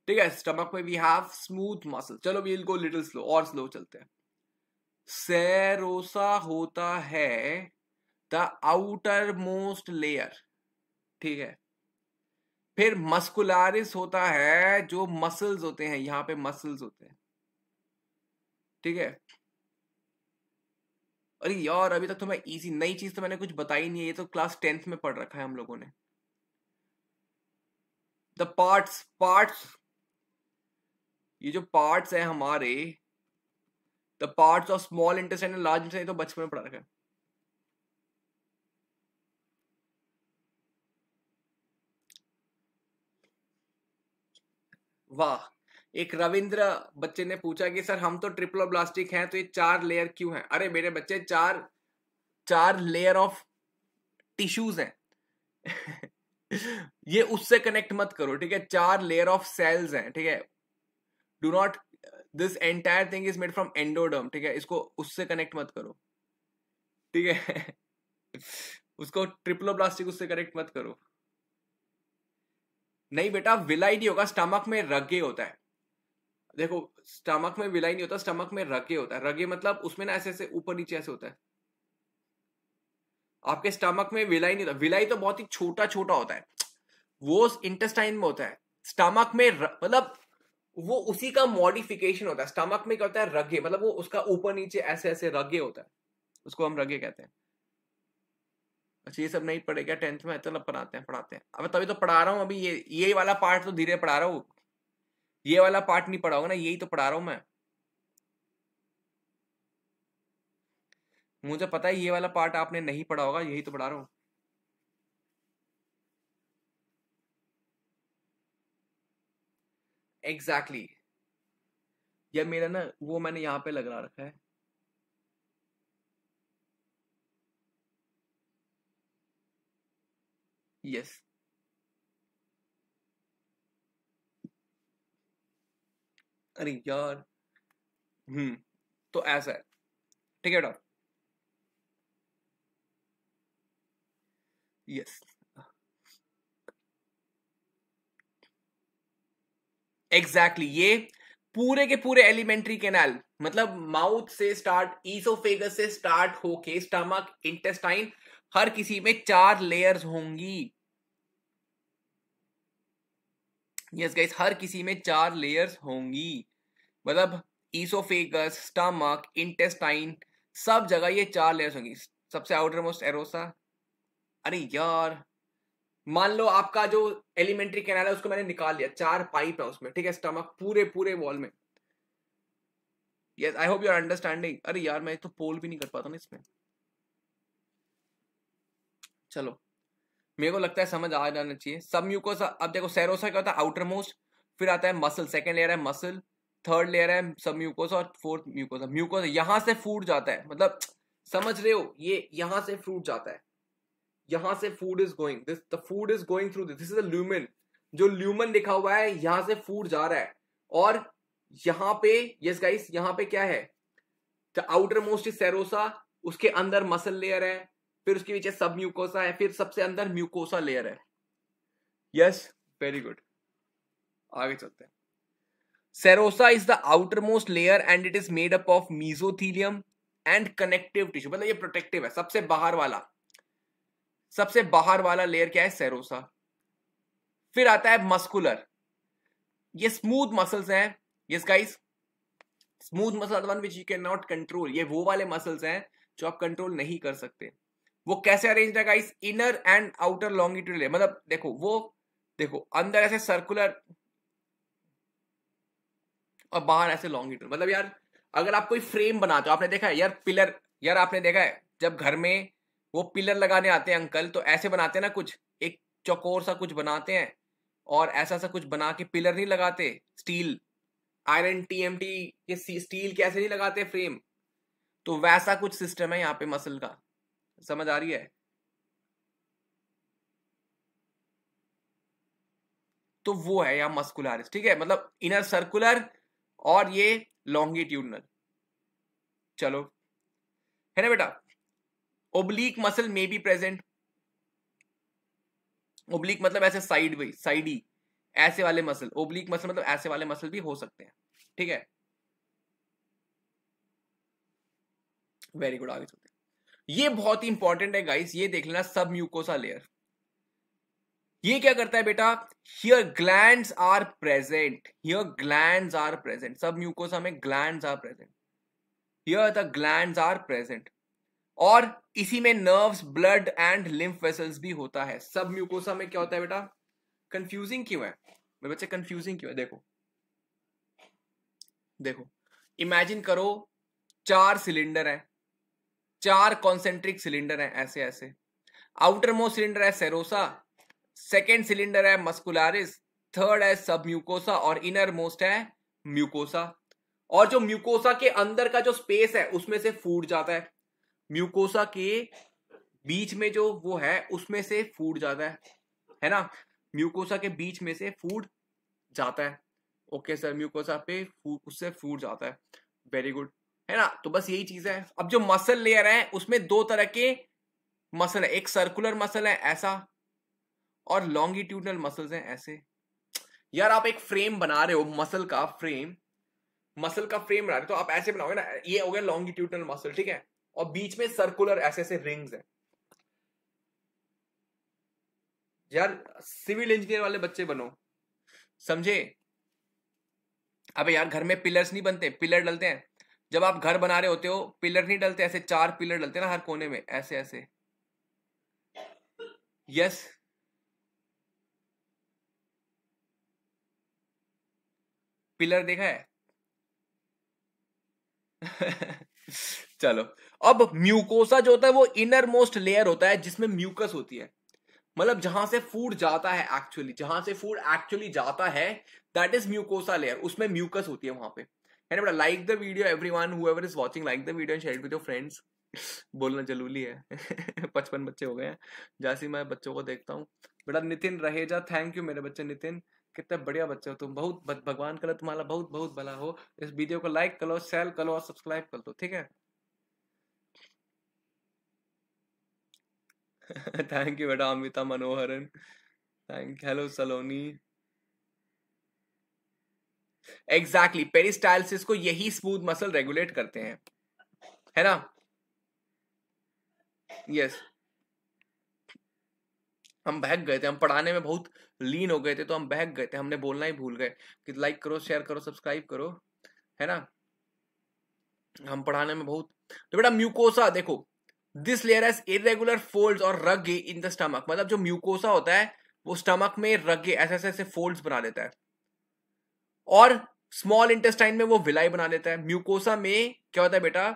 ठीक है स्टमक में वी हैव स्मूथ मसल चलो वी गो लिटिल स्लो और स्लो चलते हैं सेरोसा होता है द आउटर मोस्ट लेयर ठीक है फिर मस्कुलारिस होता है जो मसल्स होते हैं यहाँ पे मसल्स होते हैं ठीक है अरे यार अभी तक तो मैं इजी नई चीज तो मैंने कुछ बताई नहीं है ये तो क्लास टेंथ में पढ़ रखा है हम लोगों ने द पार्ट्स पार्ट्स ये जो पार्ट्स है हमारे the parts of small intestine and large intestine तो बचपन में पढ़ा रखा है वाह एक रविंद्र बच्चे ने पूछा कि सर हम तो ट्रिपलो ब्लास्टिक हैं तो ये चार लेयर क्यों हैं अरे मेरे बच्चे चार चार लेयर ऑफ टिश्यूज हैं ये उससे कनेक्ट मत करो ठीक है चार लेयर ऑफ सेल्स हैं ठीक है do not this entire thing is made from endoderm ठीक है इसको उससे कनेक्ट मत करो ठीक है उसको ट्रिपलो प्लास्टिक उससे कनेक्ट मत करो नहीं बेटा विलाई नहीं होगा स्टमक में रगे होता है देखो स्टमक में विलाई नहीं होता स्टमक में रगे होता है रगे मतलब उसमें ना ऐसे ऐसे ऊपर नीचे ऐसे होता है आपके स्टमक में विलाई नहीं होता विलाई तो बहुत ही छोटा छोटा होता है वो इंटेस्टाइन में होता है स्टमक में मतलब वो उसी का मॉडिफिकेशन होता है स्टमक में क्या होता है रगे मतलब वो उसका ऊपर नीचे ऐसे ऐसे रगे होता है उसको हम रगे कहते हैं अच्छा ये सब नहीं पढ़ेगा टेंथ में चल पढ़ाते हैं पढ़ाते हैं अब तभी तो पढ़ा रहा हूँ अभी ये ये वाला पार्ट तो धीरे पढ़ा रहा हूँ ये वाला पार्ट नहीं पढ़ाऊंगा ना यही तो पढ़ा रहा हूँ मैं मुझे पता है ये वाला पार्ट आपने नहीं पढ़ा होगा यही तो पढ़ा रहा हूँ एग्जैक्टली exactly. ये मेरा ना वो मैंने यहाँ पे लगा रखा है Yes. अरे यार हम्म तो ऐसा है ठीक है डॉ यस एग्जैक्टली ये पूरे के पूरे एलिमेंट्री कैनाल मतलब माउथ से स्टार्ट ईसोफेगस से स्टार्ट होके स्टमक इंटेस्टाइन हर किसी में चार लेयर्स होंगी यस गाइस हर किसी में चार लेयर्स होंगी मतलब ईसोफेगस स्टमक इंटेस्टाइन सब जगह ये चार लेयर्स होंगी सबसे आउटर मोस्ट एरोसा अरे यार मान लो आपका जो एलिमेंट्री कैनाल है उसको मैंने निकाल लिया चार पाइप है उसमें ठीक है स्टमक पूरे पूरे वॉल में yes I hope you are understanding अरे यार मैं तो पोल भी नहीं कर पाता ना इसमें चलो मेरे को लगता है समझ आ जाना चाहिए सब म्यूकोस अब देखो सेरोसा क्या होता है आउटर मोस्ट फिर आता है मसल सेकेंड लेयर है मसल थर्ड लेयर है सब म्यूकोस और फोर्थ म्यूकोस म्यूकोस यहाँ से फूड जाता है मतलब समझ रहे हो ये यहाँ से फ्रूट जाता है यहाँ से food is going this the food is going through this is lumen जो ल्यूमन लिखा हुआ है यहाँ से फूड जा रहा है और यहाँ पे यस गाइस यहाँ पे क्या है the outer most is serosa उसके अंदर मसल लेयर है फिर उसके पीछे सब म्यूकोसा है फिर सबसे अंदर म्यूकोसा लेयर है यस वेरी गुड आगे चलते हैं serosa is the outer most layer and it is made up of mesothelium and connective tissue मतलब ये प्रोटेक्टिव है सबसे बाहर वाला सबसे बाहर वाला लेयर क्या है सेरोसा फिर आता है मस्कुलर ये स्मूथ मसल्स हैं yes guys smooth muscle one which you can not control ये वो वाले मसल्स हैं जो आप कंट्रोल नहीं कर सकते वो कैसे अरेंज है guys inner and outer longitudinal मतलब देखो वो देखो अंदर ऐसे सर्कुलर और बाहर ऐसे लॉन्गिट्यूड मतलब यार अगर आप कोई फ्रेम बनाते हो आपने देखा है यार पिलर यार आपने देखा है जब घर में वो पिलर लगाने आते हैं अंकल तो ऐसे बनाते हैं ना कुछ एक चौकोर सा कुछ बनाते हैं और ऐसा सा कुछ बना के पिलर नहीं लगाते स्टील आयरन टीएमटी के स्टील के ऐसे नहीं लगाते फ्रेम तो वैसा कुछ सिस्टम है यहाँ पे मसल का समझ आ रही है तो वो है या मस्कुलरिस ठीक है मतलब इनर सर्कुलर और ये लॉन्गिट्यूडनल चलो है ना बेटा oblique muscle may be present oblique मतलब ऐसे साइड वे साइडी ऐसे वाले मसल ओब्लिक मसल मतलब ऐसे वाले मसल भी हो सकते हैं ठीक है वेरी गुड आगे ये बहुत ही इंपॉर्टेंट है गाइस ये देख लेना सब म्यूकोसा लेयर ये क्या करता है बेटा here gland are present here gland are present submucosa में gland are present here the gland are present और इसी में nerves blood and lymph vessels भी होता है सब म्यूकोसा में क्या होता है बेटा कंफ्यूजिंग क्यों है मेरे बच्चे कंफ्यूजिंग क्यों है देखो देखो इमेजिन करो चार सिलेंडर है चार कॉन्सेंट्रिक सिलेंडर है ऐसे ऐसे आउटर मोस्ट सिलेंडर है सेरोसा सेकेंड सिलेंडर है मस्कुलारिस थर्ड है सब म्यूकोसा और इनर मोस्ट है म्यूकोसा और जो म्यूकोसा के अंदर का जो स्पेस है उसमें से फूड जाता है म्यूकोसा के बीच में जो वो है उसमें से फूड जाता है है ना म्यूकोसा के बीच में से फूड जाता है ओके सर म्यूकोसा पे फूट उससे फूड जाता है वेरी गुड है ना तो बस यही चीज है अब जो मसल लेयर है उसमें दो तरह के मसल है एक सर्कुलर मसल है ऐसा और लॉन्गिट्यूडनल मसल हैं ऐसे यार आप एक फ्रेम बना रहे हो मसल का फ्रेम मसल का फ्रेम बना रहे हो तो आप ऐसे बनाओगे ना ये हो गया लॉन्गिट्यूडनल मसल ठीक है और बीच में सर्कुलर ऐसे ऐसे रिंग्स हैं यार सिविल इंजीनियर वाले बच्चे बनो समझे अबे यार घर में पिलर्स नहीं बनते पिलर डलते हैं जब आप घर बना रहे होते हो पिलर नहीं डलते ऐसे चार पिलर डलते ना हर कोने में ऐसे ऐसे यस पिलर देखा है चलो अब म्यूकोसा जो होता है वो इनर मोस्ट लेयर होता है जिसमें म्यूकस होती है मतलब जहां से फूड जाता है एक्चुअली जहां से फूड एक्चुअली जाता है दैट इज म्यूकोसा लेयर उसमें म्यूकस होती है वहां पे मैंने बोला like the video every one whoever is watching like the video and share with your friends बोलना जरूरी है पचपन बच्चे हो गए हैं जैसे मैं बच्चों को देखता हूँ बेटा नितिन रहेजा थैंक यू मेरे बच्चे नितिन कितने बढ़िया बच्चे हो तुम बहुत भगवान कल तुम्हारा बहुत बहुत भला हो इस वीडियो को लाइक करो शेयर करो और सब्सक्राइब कर दो ठीक है थैंक यू बेटा Amita Manoharan thank hello Saloni exactly exactly, peristalsis को यही स्मूथ मसल रेगुलेट करते हैं है ना यस yes. हम बहक गए थे हम पढ़ाने में बहुत लीन हो गए थे तो हम बहक गए थे हमने बोलना ही भूल गए कि लाइक करो शेयर करो सब्सक्राइब करो है ना हम पढ़ाने में बहुत तो बेटा म्यूकोसा देखो this layer as irregular fold और रग इन द स्टमक मतलब जो म्यूकोसा होता है वो स्टमक में रग ऐसे ऐसे ऐसे फोल्ड बना देता है और स्मॉल इंटेस्टाइन में वो विलाई बना लेता है म्यूकोसा में क्या होता है बेटा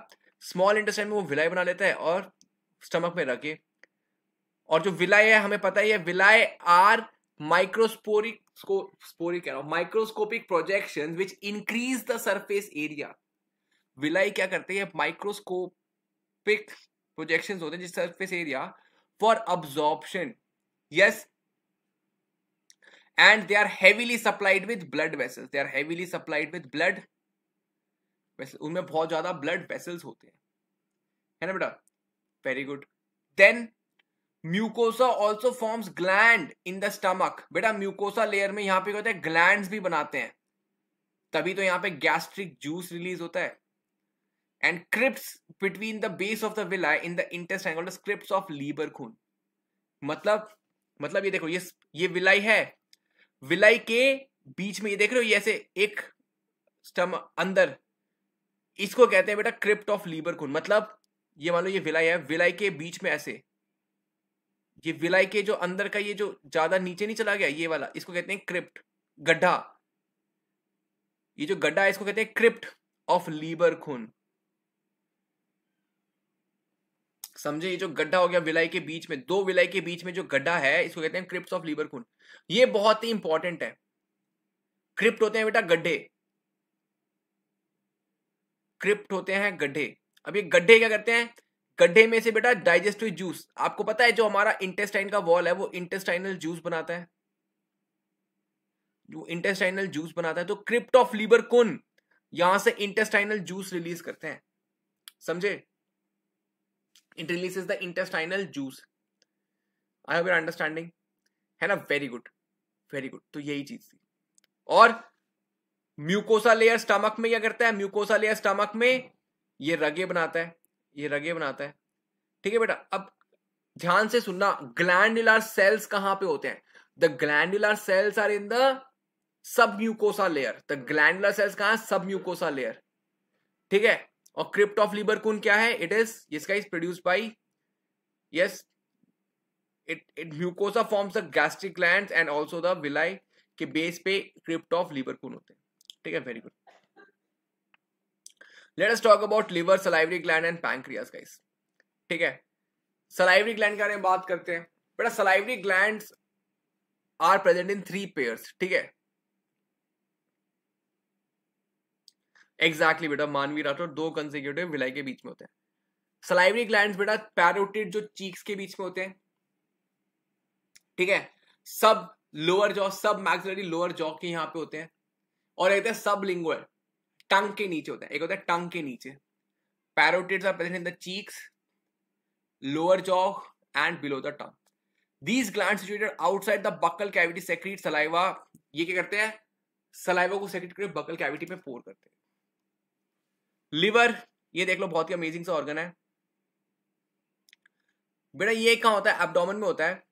स्मॉल इंटेस्टाइन में वो विलाई बना लेता है और स्टमक में रखे और जो विलाई है हमें पता ही है विलाई आर माइक्रोस्पोरिक स्पोरिक कह रहा हूं microscopic projection which increase the surface area villi क्या करते हैं माइक्रोस्कोपिक प्रोजेक्शन होते हैं जिस surface area for absorption yes and they are heavily supplied with blood vessels they are heavily supplied with blood vessels उनमें बहुत ज्यादा blood vessels होते हैं है ना बेटा very good then mucosa also forms gland in the stomach बेटा mucosa layer में यहाँ पे क्या होता है ग्लैंड भी बनाते हैं तभी तो यहाँ पे गैस्ट्रिक जूस रिलीज होता है and crypts between the base of the villi in the intestine crypts of Lieberkuhn मतलब मतलब ये देखो ये ये विलाई है विलय के बीच में ये देख रहे हो ये ऐसे एक स्टम अंदर इसको कहते हैं बेटा क्रिप्ट ऑफ लीबर खून मतलब ये मान लो ये विलय है विलय के बीच में ऐसे ये विलय के जो अंदर का ये जो ज्यादा नीचे नहीं चला गया ये वाला इसको कहते हैं क्रिप्ट गड्ढा ये जो गड्ढा है इसको कहते हैं क्रिप्ट ऑफ लीबर खून समझे ये जो गड्ढा हो गया विलाई के बीच में दो विलाई के बीच में जो गड्ढा है इसको कहते हैं क्रिप्ट ऑफ खून ये बहुत ही इंपॉर्टेंट है क्रिप्ट होते हैं बेटा गड्ढे क्रिप्ट होते हैं गड्ढे अब ये गड्ढे क्या करते हैं गड्ढे में से बेटा डाइजेस्टिव जूस आपको पता है जो हमारा इंटेस्टाइन का वॉल है वो इंटेस्टाइनल जूस बनाता है जो इंटेस्टाइनल जूस बनाता है तो क्रिप्ट ऑफ लीबर कुन यहां से इंटेस्टाइनल जूस रिलीज करते हैं समझे it release is the intestinal juice I hope understanding है ना वेरी गुड वेरी गुड तो यही चीज थी और म्यूकोसा लेयर स्टमक में क्या करता है म्यूकोसा लेयर स्टमक में ये रगे बनाता है ये रगे बनाता है ठीक है बेटा अब ध्यान से सुनना ग्लैंडुलर सेल्स कहां पे होते हैं the glandular cells are in the submucosa layer the glandular cells कहां सब म्यूकोसा लेयर ठीक है और क्रिप्ट ऑफ लीबरकून क्या है इट इज इसका is produce by yes it it mucosa forms the gastric gland and also the villi के base पे crypt of Lieberkuhn होते हैं ठीक है very good let us talk about liver salivary gland and pancreas guys ठीक है salivary gland के बारे में बात करते हैं बेटा salivary gland are present in three pairs ठीक है एग्जैक्टली बेटा मानवी राठौर दो कंजिक्यूटिव विलय के बीच में होते हैं सलाइवरी ग्लैंड बेटा पैरोटिड जो चीक्स के बीच में होते हैं ठीक है sub lower jaw submaxillary lower jaw के यहां पे होते हैं और एक होता है सब लिंगुअल टंग के नीचे होता है एक होता है टंग के नीचे parotids are present in the cheeks lower jaw and below the tongue these gland situated outside the buccal cavity secrete saliva ये क्या करते हैं सलाइवा को सेक्रेट करके बकल कैविटी में पोर करते हैं लिवर ये देख लो बहुत ही अमेजिंग सा ऑर्गन है बेटा ये कहाँ होता है एबडोमन में होता है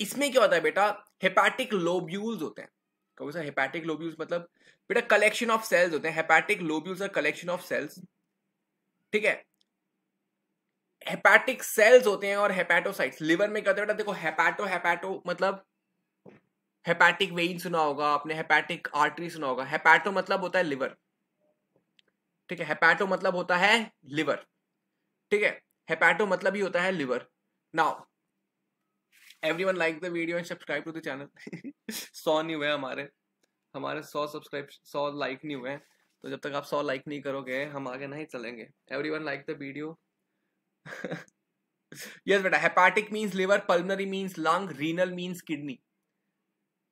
इसमें क्या होता है बेटा हेपैटिक लोब्यूल्स होते हैं कौन सर हेपैटिक लोब्यूल्स मतलब बेटा कलेक्शन ऑफ सेल्स होते हैं हेपैटिक लोब्यूल्स और कलेक्शन ऑफ सेल्स ठीक है हेपैटिक सेल्स होते हैं और हेपैटोसाइट्स लिवर में कहते है बेटा देखो हेपैटो हेपैटो मतलब हेपैटिक वेन सुना होगा आपने हेपैटिक आर्टरी सुना होगा हेपैटो मतलब होता है लिवर ठीक है हेपैटो मतलब होता है लिवर ठीक है हेपैटो मतलब ही होता है liver now every one like the video and subscribe to the channel सौ नहीं हुए हमारे हमारे सौ सब्सक्राइब सौ लाइक नहीं हुए तो जब तक आप सौ लाइक नहीं करोगे हम आगे नहीं चलेंगे every one like the video yes बेटा hepatic means liver pulmonary means lung renal means kidney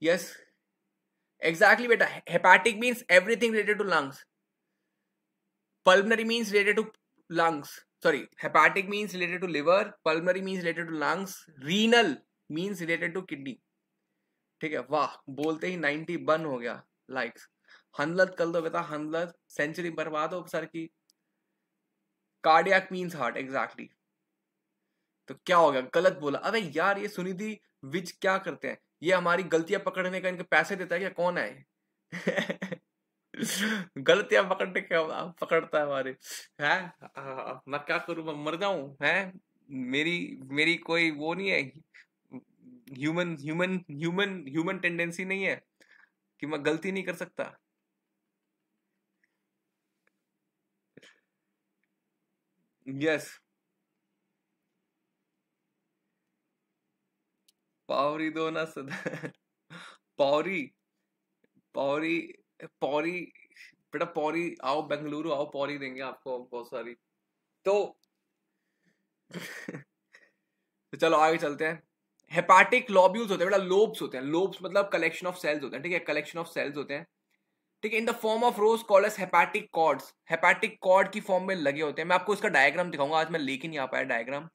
yes exactly बेटा hepatic means everything related to lungs pulmonary means related to lungs sorry hepatic means related to liver pulmonary means related to lungs renal means related to kidney ठीक है वाह बोलते ही 91 हो गया likes हनलत कर दो बेटा हनलत सेंचुरी बर्बाद हो सर की कार्डियक मीन्स हार्ट एग्जैक्टली तो क्या हो गया गलत बोला अबे यार ये सुनिधि विच क्या करते हैं ये हमारी गलतियां पकड़ने का इनके पैसे देता है क्या कौन है गलतियां पकड़ने के पकड़ता है हमारे है मैं क्या करूं मैं मर जाऊं है मेरी मेरी कोई वो नहीं है human human human human tendency नहीं है कि मैं गलती नहीं कर सकता यस पावरी दो ना सदा पावरी पावरी पौरी बेटा पौरी आओ बेंगलुरु आओ पौरी देंगे आपको बहुत सारी तो तो चलो आगे चलते हैं हेपाटिक लॉब्यूल्स होते हैं बेटा लोब्स होते हैं लोब्स मतलब कलेक्शन ऑफ सेल्स होते हैं ठीक है कलेक्शन ऑफ सेल्स होते हैं ठीक है in the form of rows called as hepatic cords hepatic cord की फॉर्म में लगे होते हैं मैं आपको इसका डायग्राम दिखाऊंगा आज मैं लेके नहीं आ पाया डायग्राम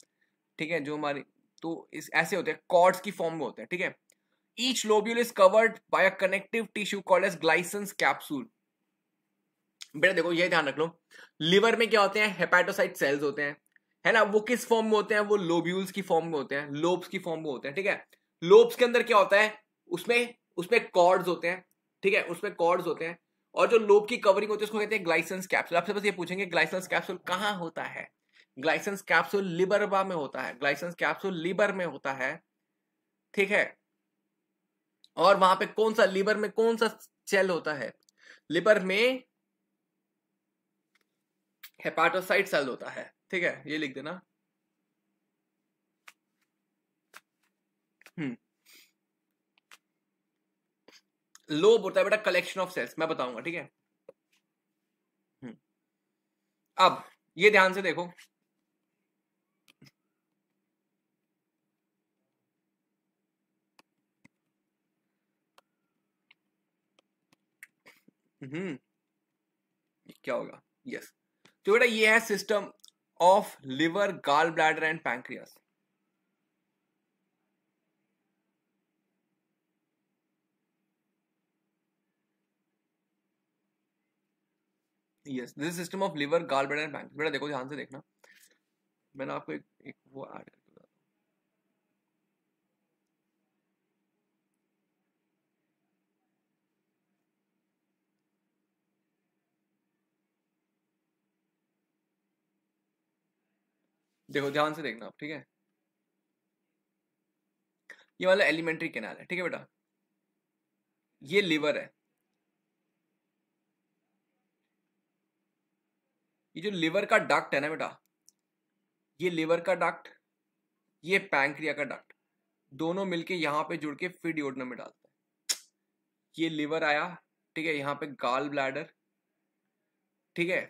ठीक है जो हमारी तो इस ऐसे होते हैं कॉर्ड्स की फॉर्म में होते हैं ठीक है Each lobule is covered by a connective tissue called as glycans capsule. बेटा देखो ये ध्यान रख लो लिवर में क्या होते हैं हेपेटोसाइट सेल्स होते हैं है ना वो किस फॉर्म में होते हैं वो लोब्यूल्स की फॉर्म में होते हैं लोब्स की फॉर्म में होते हैं ठीक है लोब्स के अंदर क्या होता है उसमें उसमें कॉर्ड्स होते हैं ठीक है उसमें कॉर्ड्स होते हैं और जो लोब की कवरिंग होती है उसको कहते हैं ग्लाइसेंस कैप्सूल आपसे बस ये पूछेंगे ग्लाइसेंस कैप्सूल कहाँ होता है ग्लाइसेंस कैप्सूल लिबरबा में होता है ग्लाइसेंस कैप्सूल लिबर में होता है ठीक है और वहां पे कौन सा लिवर में कौन सा सेल होता है लिवर में हेपाटोसाइट सेल होता है ठीक है ये लिख देना हम्म। लोब होता है बेटा कलेक्शन ऑफ सेल्स मैं बताऊंगा ठीक है हम्म। अब ये ध्यान से देखो हम्म क्या होगा यस तो बेटा ये है system of liver gall bladder and pancreas yes this system of liver gall bladder and pancreas बेटा देखो ध्यान से देखना मैंने आपको एक, एक वो ऐड देखो ध्यान से देखना आप ठीक है ये वाला एलिमेंट्री कैनाल है ठीक है बेटा ये लिवर है ये जो लिवर का डक्ट है ना बेटा ये लिवर का डक्ट ये पैंक्रिया का डक्ट दोनों मिलके यहां पे जुड़ के फिर डिओडनम में डालते हैं ये लिवर आया ठीक है यहां पे गाल ब्लैडर ठीक है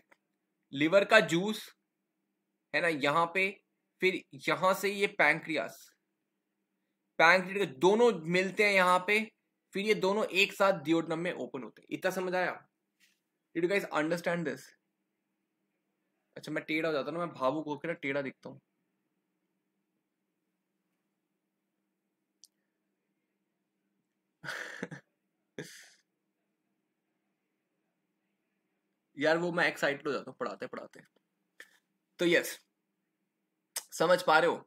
लिवर का जूस है ना यहां पे फिर यहां से ये पैंक्रियास पैंक्रिया दोनों मिलते हैं यहाँ पे फिर ये दोनों एक साथ डिओडनम में ओपन होते हैं इतना समझ आया did you guys understand this अच्छा मैं टेढ़ा हो जाता ना मैं भावुक होकर ना टेढ़ा दिखता हूं यार वो मैं एक्साइटेड हो जाता हूँ पढ़ाते पढ़ाते तो यस समझ पा रहे हो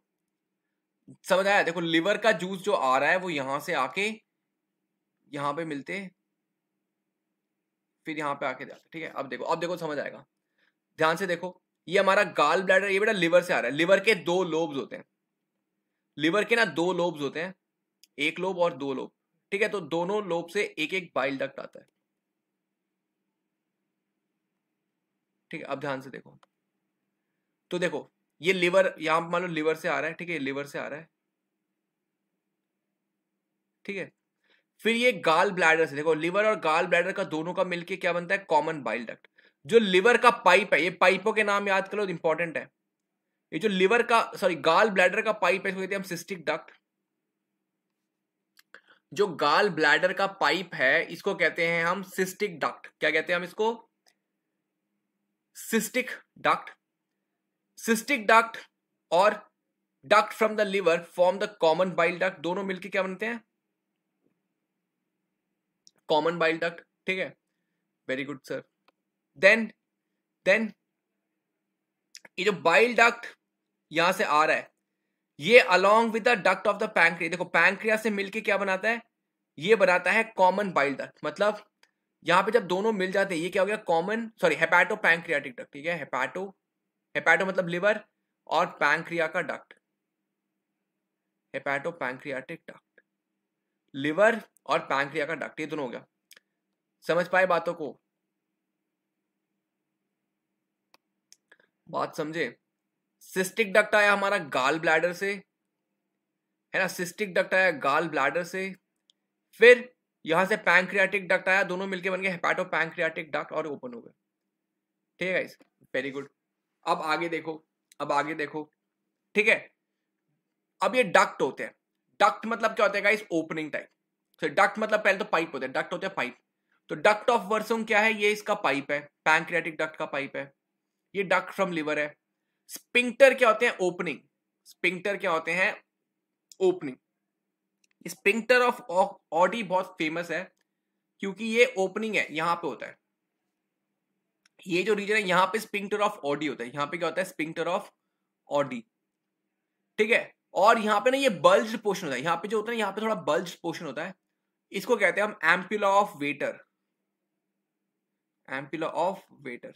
समझ आया देखो लिवर का जूस जो आ रहा है वो यहां से आके यहां पे मिलते फिर यहां पे आके जाते ठीक है अब देखो अब देखो समझ आएगा ध्यान से देखो ये हमारा गाल ब्लैडर ये बेटा लिवर से आ रहा है लिवर के दो लोब्स होते हैं लिवर के ना दो लोब्स होते हैं एक लोब और दो लोब ठीक है तो दोनों लोब से एक एक बाइल डक्ट आता है ठीक है अब ध्यान से देखो तो देखो ये लिवर यहां मान लो लिवर से आ रहा है ठीक है लिवर से आ रहा है ठीक है फिर ये गाल ब्लैडर से देखो लिवर और गाल ब्लैडर का दोनों का मिलके क्या बनता है कॉमन बाइल डक्ट जो लिवर का पाइप है ये पाइपों के नाम याद करो इंपॉर्टेंट है ये जो लिवर का सॉरी गाल ब्लैडर का पाइप है इसको कहते हैं हम सिस्टिक डक्ट जो गाल ब्लैडर का पाइप है इसको कहते हैं हम सिस्टिक डक्ट क्या कहते हैं हम इसको सिस्टिक डक्ट सिस्टिक डक्ट और duct from the liver form the common bile duct दोनों मिलके क्या बनते हैं कॉमन बाइल डक्ट ठीक है very good sir then then ये जो बाइल डक्ट यहां से आ रहा है ये along with the duct of the pancreas देखो पैंक्रिया से मिलके क्या बनाता है ये बनाता है कॉमन बाइल डक्ट मतलब यहां पे जब दोनों मिल जाते हैं ये क्या हो गया common sorry hepatopancreatic duct ठीक है हेपैटो हेपैटो मतलब लिवर और पैंक्रिया का duct hepatopancreatic duct liver और पैंक्रिया का डक्ट ये दोनों हो गया समझ पाए बातों को बात समझे सिस्टिक डक्ट आया हमारा गाल ब्लैडर से है ना सिस्टिक डक्ट आया गाल ब्लैडर से फिर यहां से पैंक्रियाटिक डक्ट आया दोनों मिलके बन गए हेपैटो पैंक्रियाटिक डक्ट और ओपन हो गए ठीक है वेरी गुड अब आगे देखो अब आगे देखो ठीक है अब ये डक्ट होते हैं डक्ट मतलब क्या होता है guys opening type so duct मतलब पहले तो पाइप होते हैं डक्ट होते हैं पाइप तो डक्ट ऑफ वर्सुम क्या है ये इसका पाइप है पैंक्रियाटिक डक्ट का पाइप है ये डक्ट फ्रॉम लिवर है स्पिंक्टर क्या होते हैं ओपनिंग स्पिंक्टर क्या होते हैं ओपनिंग स्पिंक्टर ऑफ ऑडी बहुत फेमस है क्योंकि ये ओपनिंग है यहां पे होता है ये जो रीजन है यहाँ पे स्पिंक्टर ऑफ ऑडी होता है यहाँ पे क्या होता है स्पिंक्टर ऑफ ऑडी ठीक है और यहाँ पे ना ये बल्ज पोर्शन होता है यहाँ पे जो होता है यहाँ पे थोड़ा बल्ज पोर्शन होता है इसको कहते हैं हम ampulla of Vater ampulla of Vater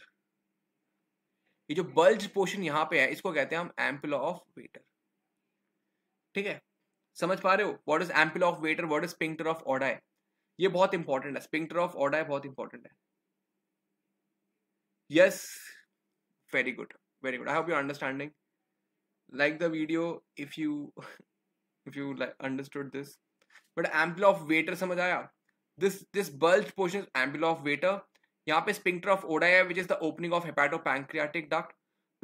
ये जो बल्ज पोर्शन यहाँ पे है इसको कहते हैं हम एम्पिला ऑफ वेटर ठीक है समझ पा रहे हो what is ampulla of Vater what is sphincter of Oddi ये बहुत इंपॉर्टेंट है स्पिंक्टर ऑफ ऑडाई बहुत इंपॉर्टेंट है yes very good very good i hope you're understanding like the video if you if you like understood this but ample of waiter samajh aaya this this bulge portion is ample of waiter yahan pe sphincter of odia hai which is the opening of hepatopancreatic duct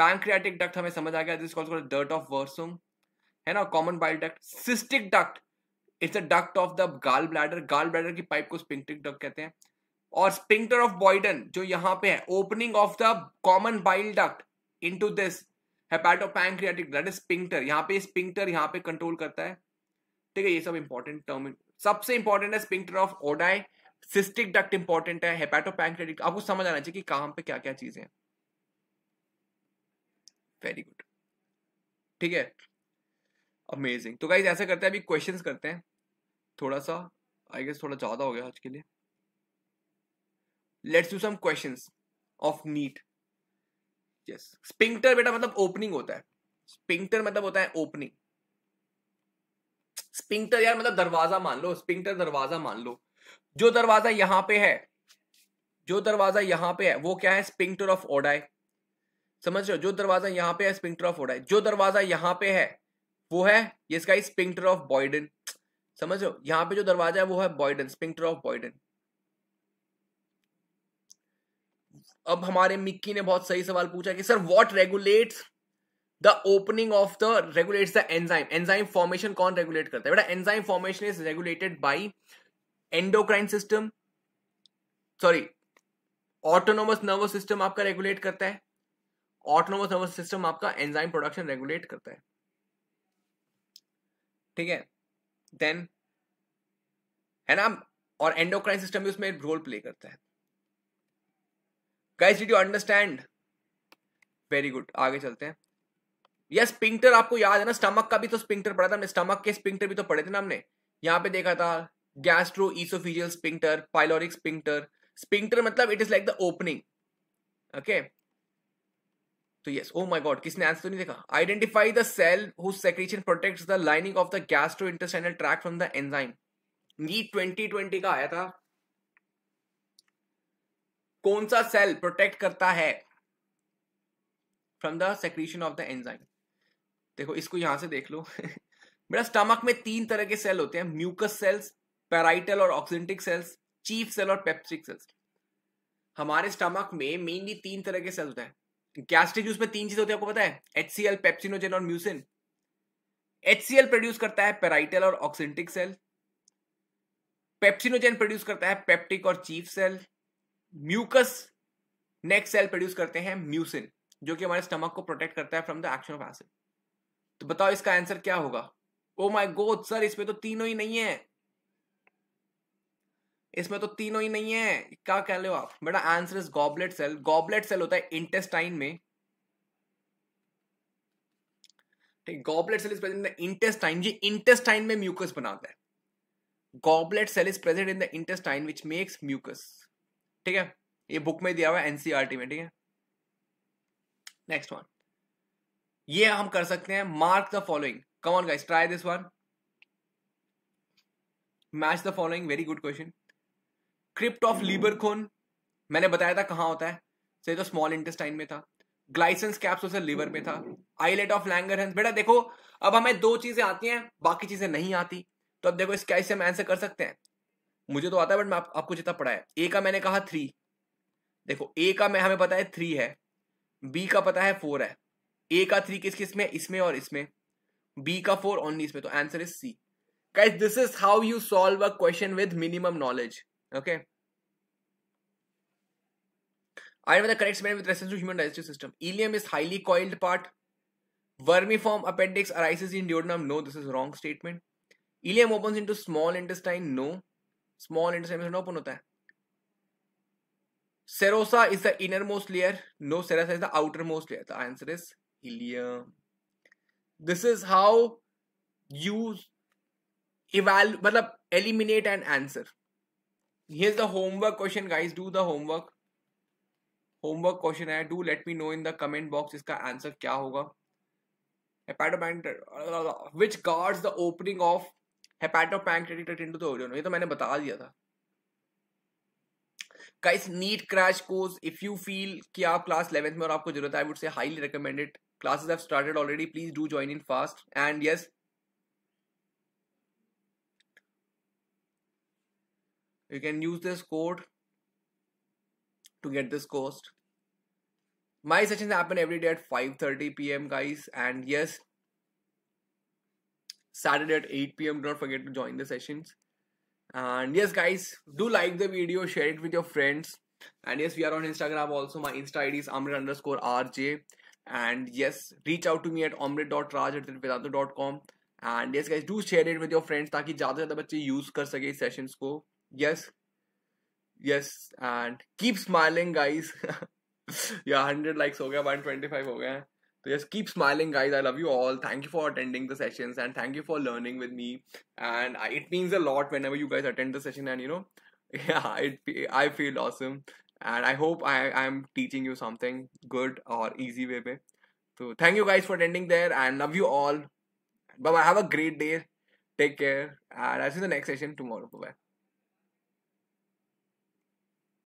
pancreatic duct hame samajh aa gaya this is called the dirt of Versum hai na common bile duct cystic duct it's a duct of the gallbladder gallbladder ki pipe ko sphincter duct kehte hain और sphincter of Boyden जो यहां पे है opening of the common bile duct into this hepatopancreatic that is sphincter यहाँ पे sphincter यहाँ पे control करता है ठीक है ये सब इंपॉर्टेंट टर्म सबसे इंपॉर्टेंट है sphincter of Oddi cystic duct important है हेपेटोपैंक्रियाटिक आपको समझ आना चाहिए कि कहाँ पे क्या क्या चीजें हैं वेरी गुड ठीक है अमेजिंग तो गाइज ऐसा करते हैं अभी क्वेश्चंस करते हैं थोड़ा सा आई गेस थोड़ा ज्यादा हो गया आज के लिए let's do some questions of NEET yes sphincter बेटा मतलब ओपनिंग होता है स्पिंक्टर मतलब होता है ओपनिंग स्पिंक्टर यार मतलब दरवाजा मान लो स्पिंक्टर दरवाजा मान लो जो दरवाजा यहां पे है जो दरवाजा यहां पे है वो क्या है स्पिंक्टर ऑफ ओडाए समझ रहे हो जो दरवाजा यहां पे है स्पिंक्टर ऑफ ओडाए जो दरवाजा यहां पे है वो है ये इसका स्पिंक्टर ऑफ बॉयडन समझ रहे हो यहां पे जो दरवाजा है वो है बॉयडन स्पिंक्टर ऑफ बॉयडन अब हमारे मिक्की ने बहुत सही सवाल पूछा कि sir what regulates the opening of the regulates the enzyme enzyme formation कौन रेगुलेट करता है बेटा enzyme formation is regulated by endocrine system sorry autonomous nervous system आपका रेगुलेट करता है ऑटोनोमस नर्वस सिस्टम आपका एंजाइम प्रोडक्शन रेगुलेट करता है ठीक है देन है ना और एंडोक्राइन सिस्टम भी उसमें रोल प्ले करता है guys did you understand very good आगे चलते हैं यस स्पिंक्टर आपको याद है ना स्टमक का भी तो स्पिंक्टर पढ़ा था हमने स्टमक के स्पिंक्टर भी तो पढ़े थे ना हमने यहाँ पे देखा था gastro oesophageal sphincter pyloric sphincter sphincter मतलब it is like the opening okay तो यस ओ माय गॉड किसने आंसर तो नहीं देखा identify the cell whose secretion protects the lining of the gastro intestinal tract from the enzyme NEET 2020 का आया था कौन सा सेल प्रोटेक्ट करता है from the secretion of the enzyme देखो इसको यहां से देख लो मेरा स्टमक में तीन तरह के सेल होते हैं म्यूकस सेल्स पैराइटल और ऑक्सीडेंटिक सेल्स चीफ सेल और पेप्सिक सेल्स हमारे स्टमक में मेनली तीन तरह के सेल होते हैं गैस्ट्रिक जूस में तीन चीज होती है आपको पता है एच सी एल पेप्सिनोजन और mucin H C L produce करता है पेराइटल और ऑक्सीडेंटिक सेल पेप्सिनोजन प्रोड्यूस करता है पेप्टिक और chief cell mucus neck cell produce करते हैं म्यूसिन जो कि हमारे स्टमक को प्रोटेक्ट करता है from the action of acid तो बताओ इसका आंसर क्या होगा ओ माय गॉड सर इसमें तो तीनों ही नहीं है इसमें तो तीनों ही नहीं है क्या कह रहे हो आप बेटा answer is goblet cell goblet cell होता है इंटेस्टाइन में ठीक goblet cell is present in the intestine जी इंटेस्टाइन में म्यूकस बनाता है goblet cell is present in the intestine which makes mucus ठीक है ये बुक में दिया हुआ है एनसीआरटी e में ठीक है नेक्स्ट वन ये हम कर सकते हैं mark the following come on guys try this one match the following very good question crypt of Lieberkuhn मैंने बताया था कहाँ होता है सही तो स्मॉल इंटेस्टाइन में था ग्लाइसेंस उसे लीवर में था आईलेट ऑफ लैंगर बेटा देखो अब हमें दो चीजें आती हैं बाकी चीजें नहीं आती तो अब देखो इस कैसे हम आंसर कर सकते हैं मुझे तो आता है बट मैं आप, आपको जितना पढ़ा है ए का मैंने कहा थ्री देखो ए का मैं हमें पता है थ्री है बी का पता है फोर है ए का थ्री किस किस में इसमें और इसमें बी का फोर ओनली इसमें तो answer is C cause this is how you solve a question with minimum knowledge okay I the correct with to human digestive system ileum is highly coiled part vermiform appendix arises in duodenum no this is wrong statement ileum open into small intestine no small intestine open होता है serosa is the inner most layer no serosa is the outer most layer the answer is helium this is how you इवैल मतलब eliminate and answer here is the homework question guys do the homework homework question है do let me know in the comment box इसका आंसर क्या होगा एपैडोमैंटर which guards the opening of hepatopancreatic टेंड तो हो ये तो मैंने बता दिया था guys NEET crash course if you feel कि आप क्लास इलेवेंथ में और आपको जरूरत है would say highly recommended classes have started already please do join in fast and yes you can use this code to get this course my session every day at five thirty P M guys and yes Saturday at 8 pm. Don't forget to join the sessions. And yes, guys, do like the video, share it with your friends. And yes, we are on Instagram also. My Insta ID is Amrit underscore RJ. And yes, reach out to me at omrit.raj at vedantu.com. And yes guys do share it with your friends ताकि ज़्यादा से ज़्यादा बच्चे use कर सके इस sessions को yes yes, and keep smiling guys या हंड्रेड लाइक्स हो गया वन ट्वेंटी फाइव हो So just keep smiling, guys. I love you all. Thank you for attending the sessions and thank you for learning with me. And I, it means a lot whenever you guys attend the session. And you know, yeah, it I feel awesome. And I hope I am teaching you something good or easy way. So thank you guys for attending there and love you all. Bye bye. Have a great day. Take care. And I'll see you in the next session tomorrow. Bye bye.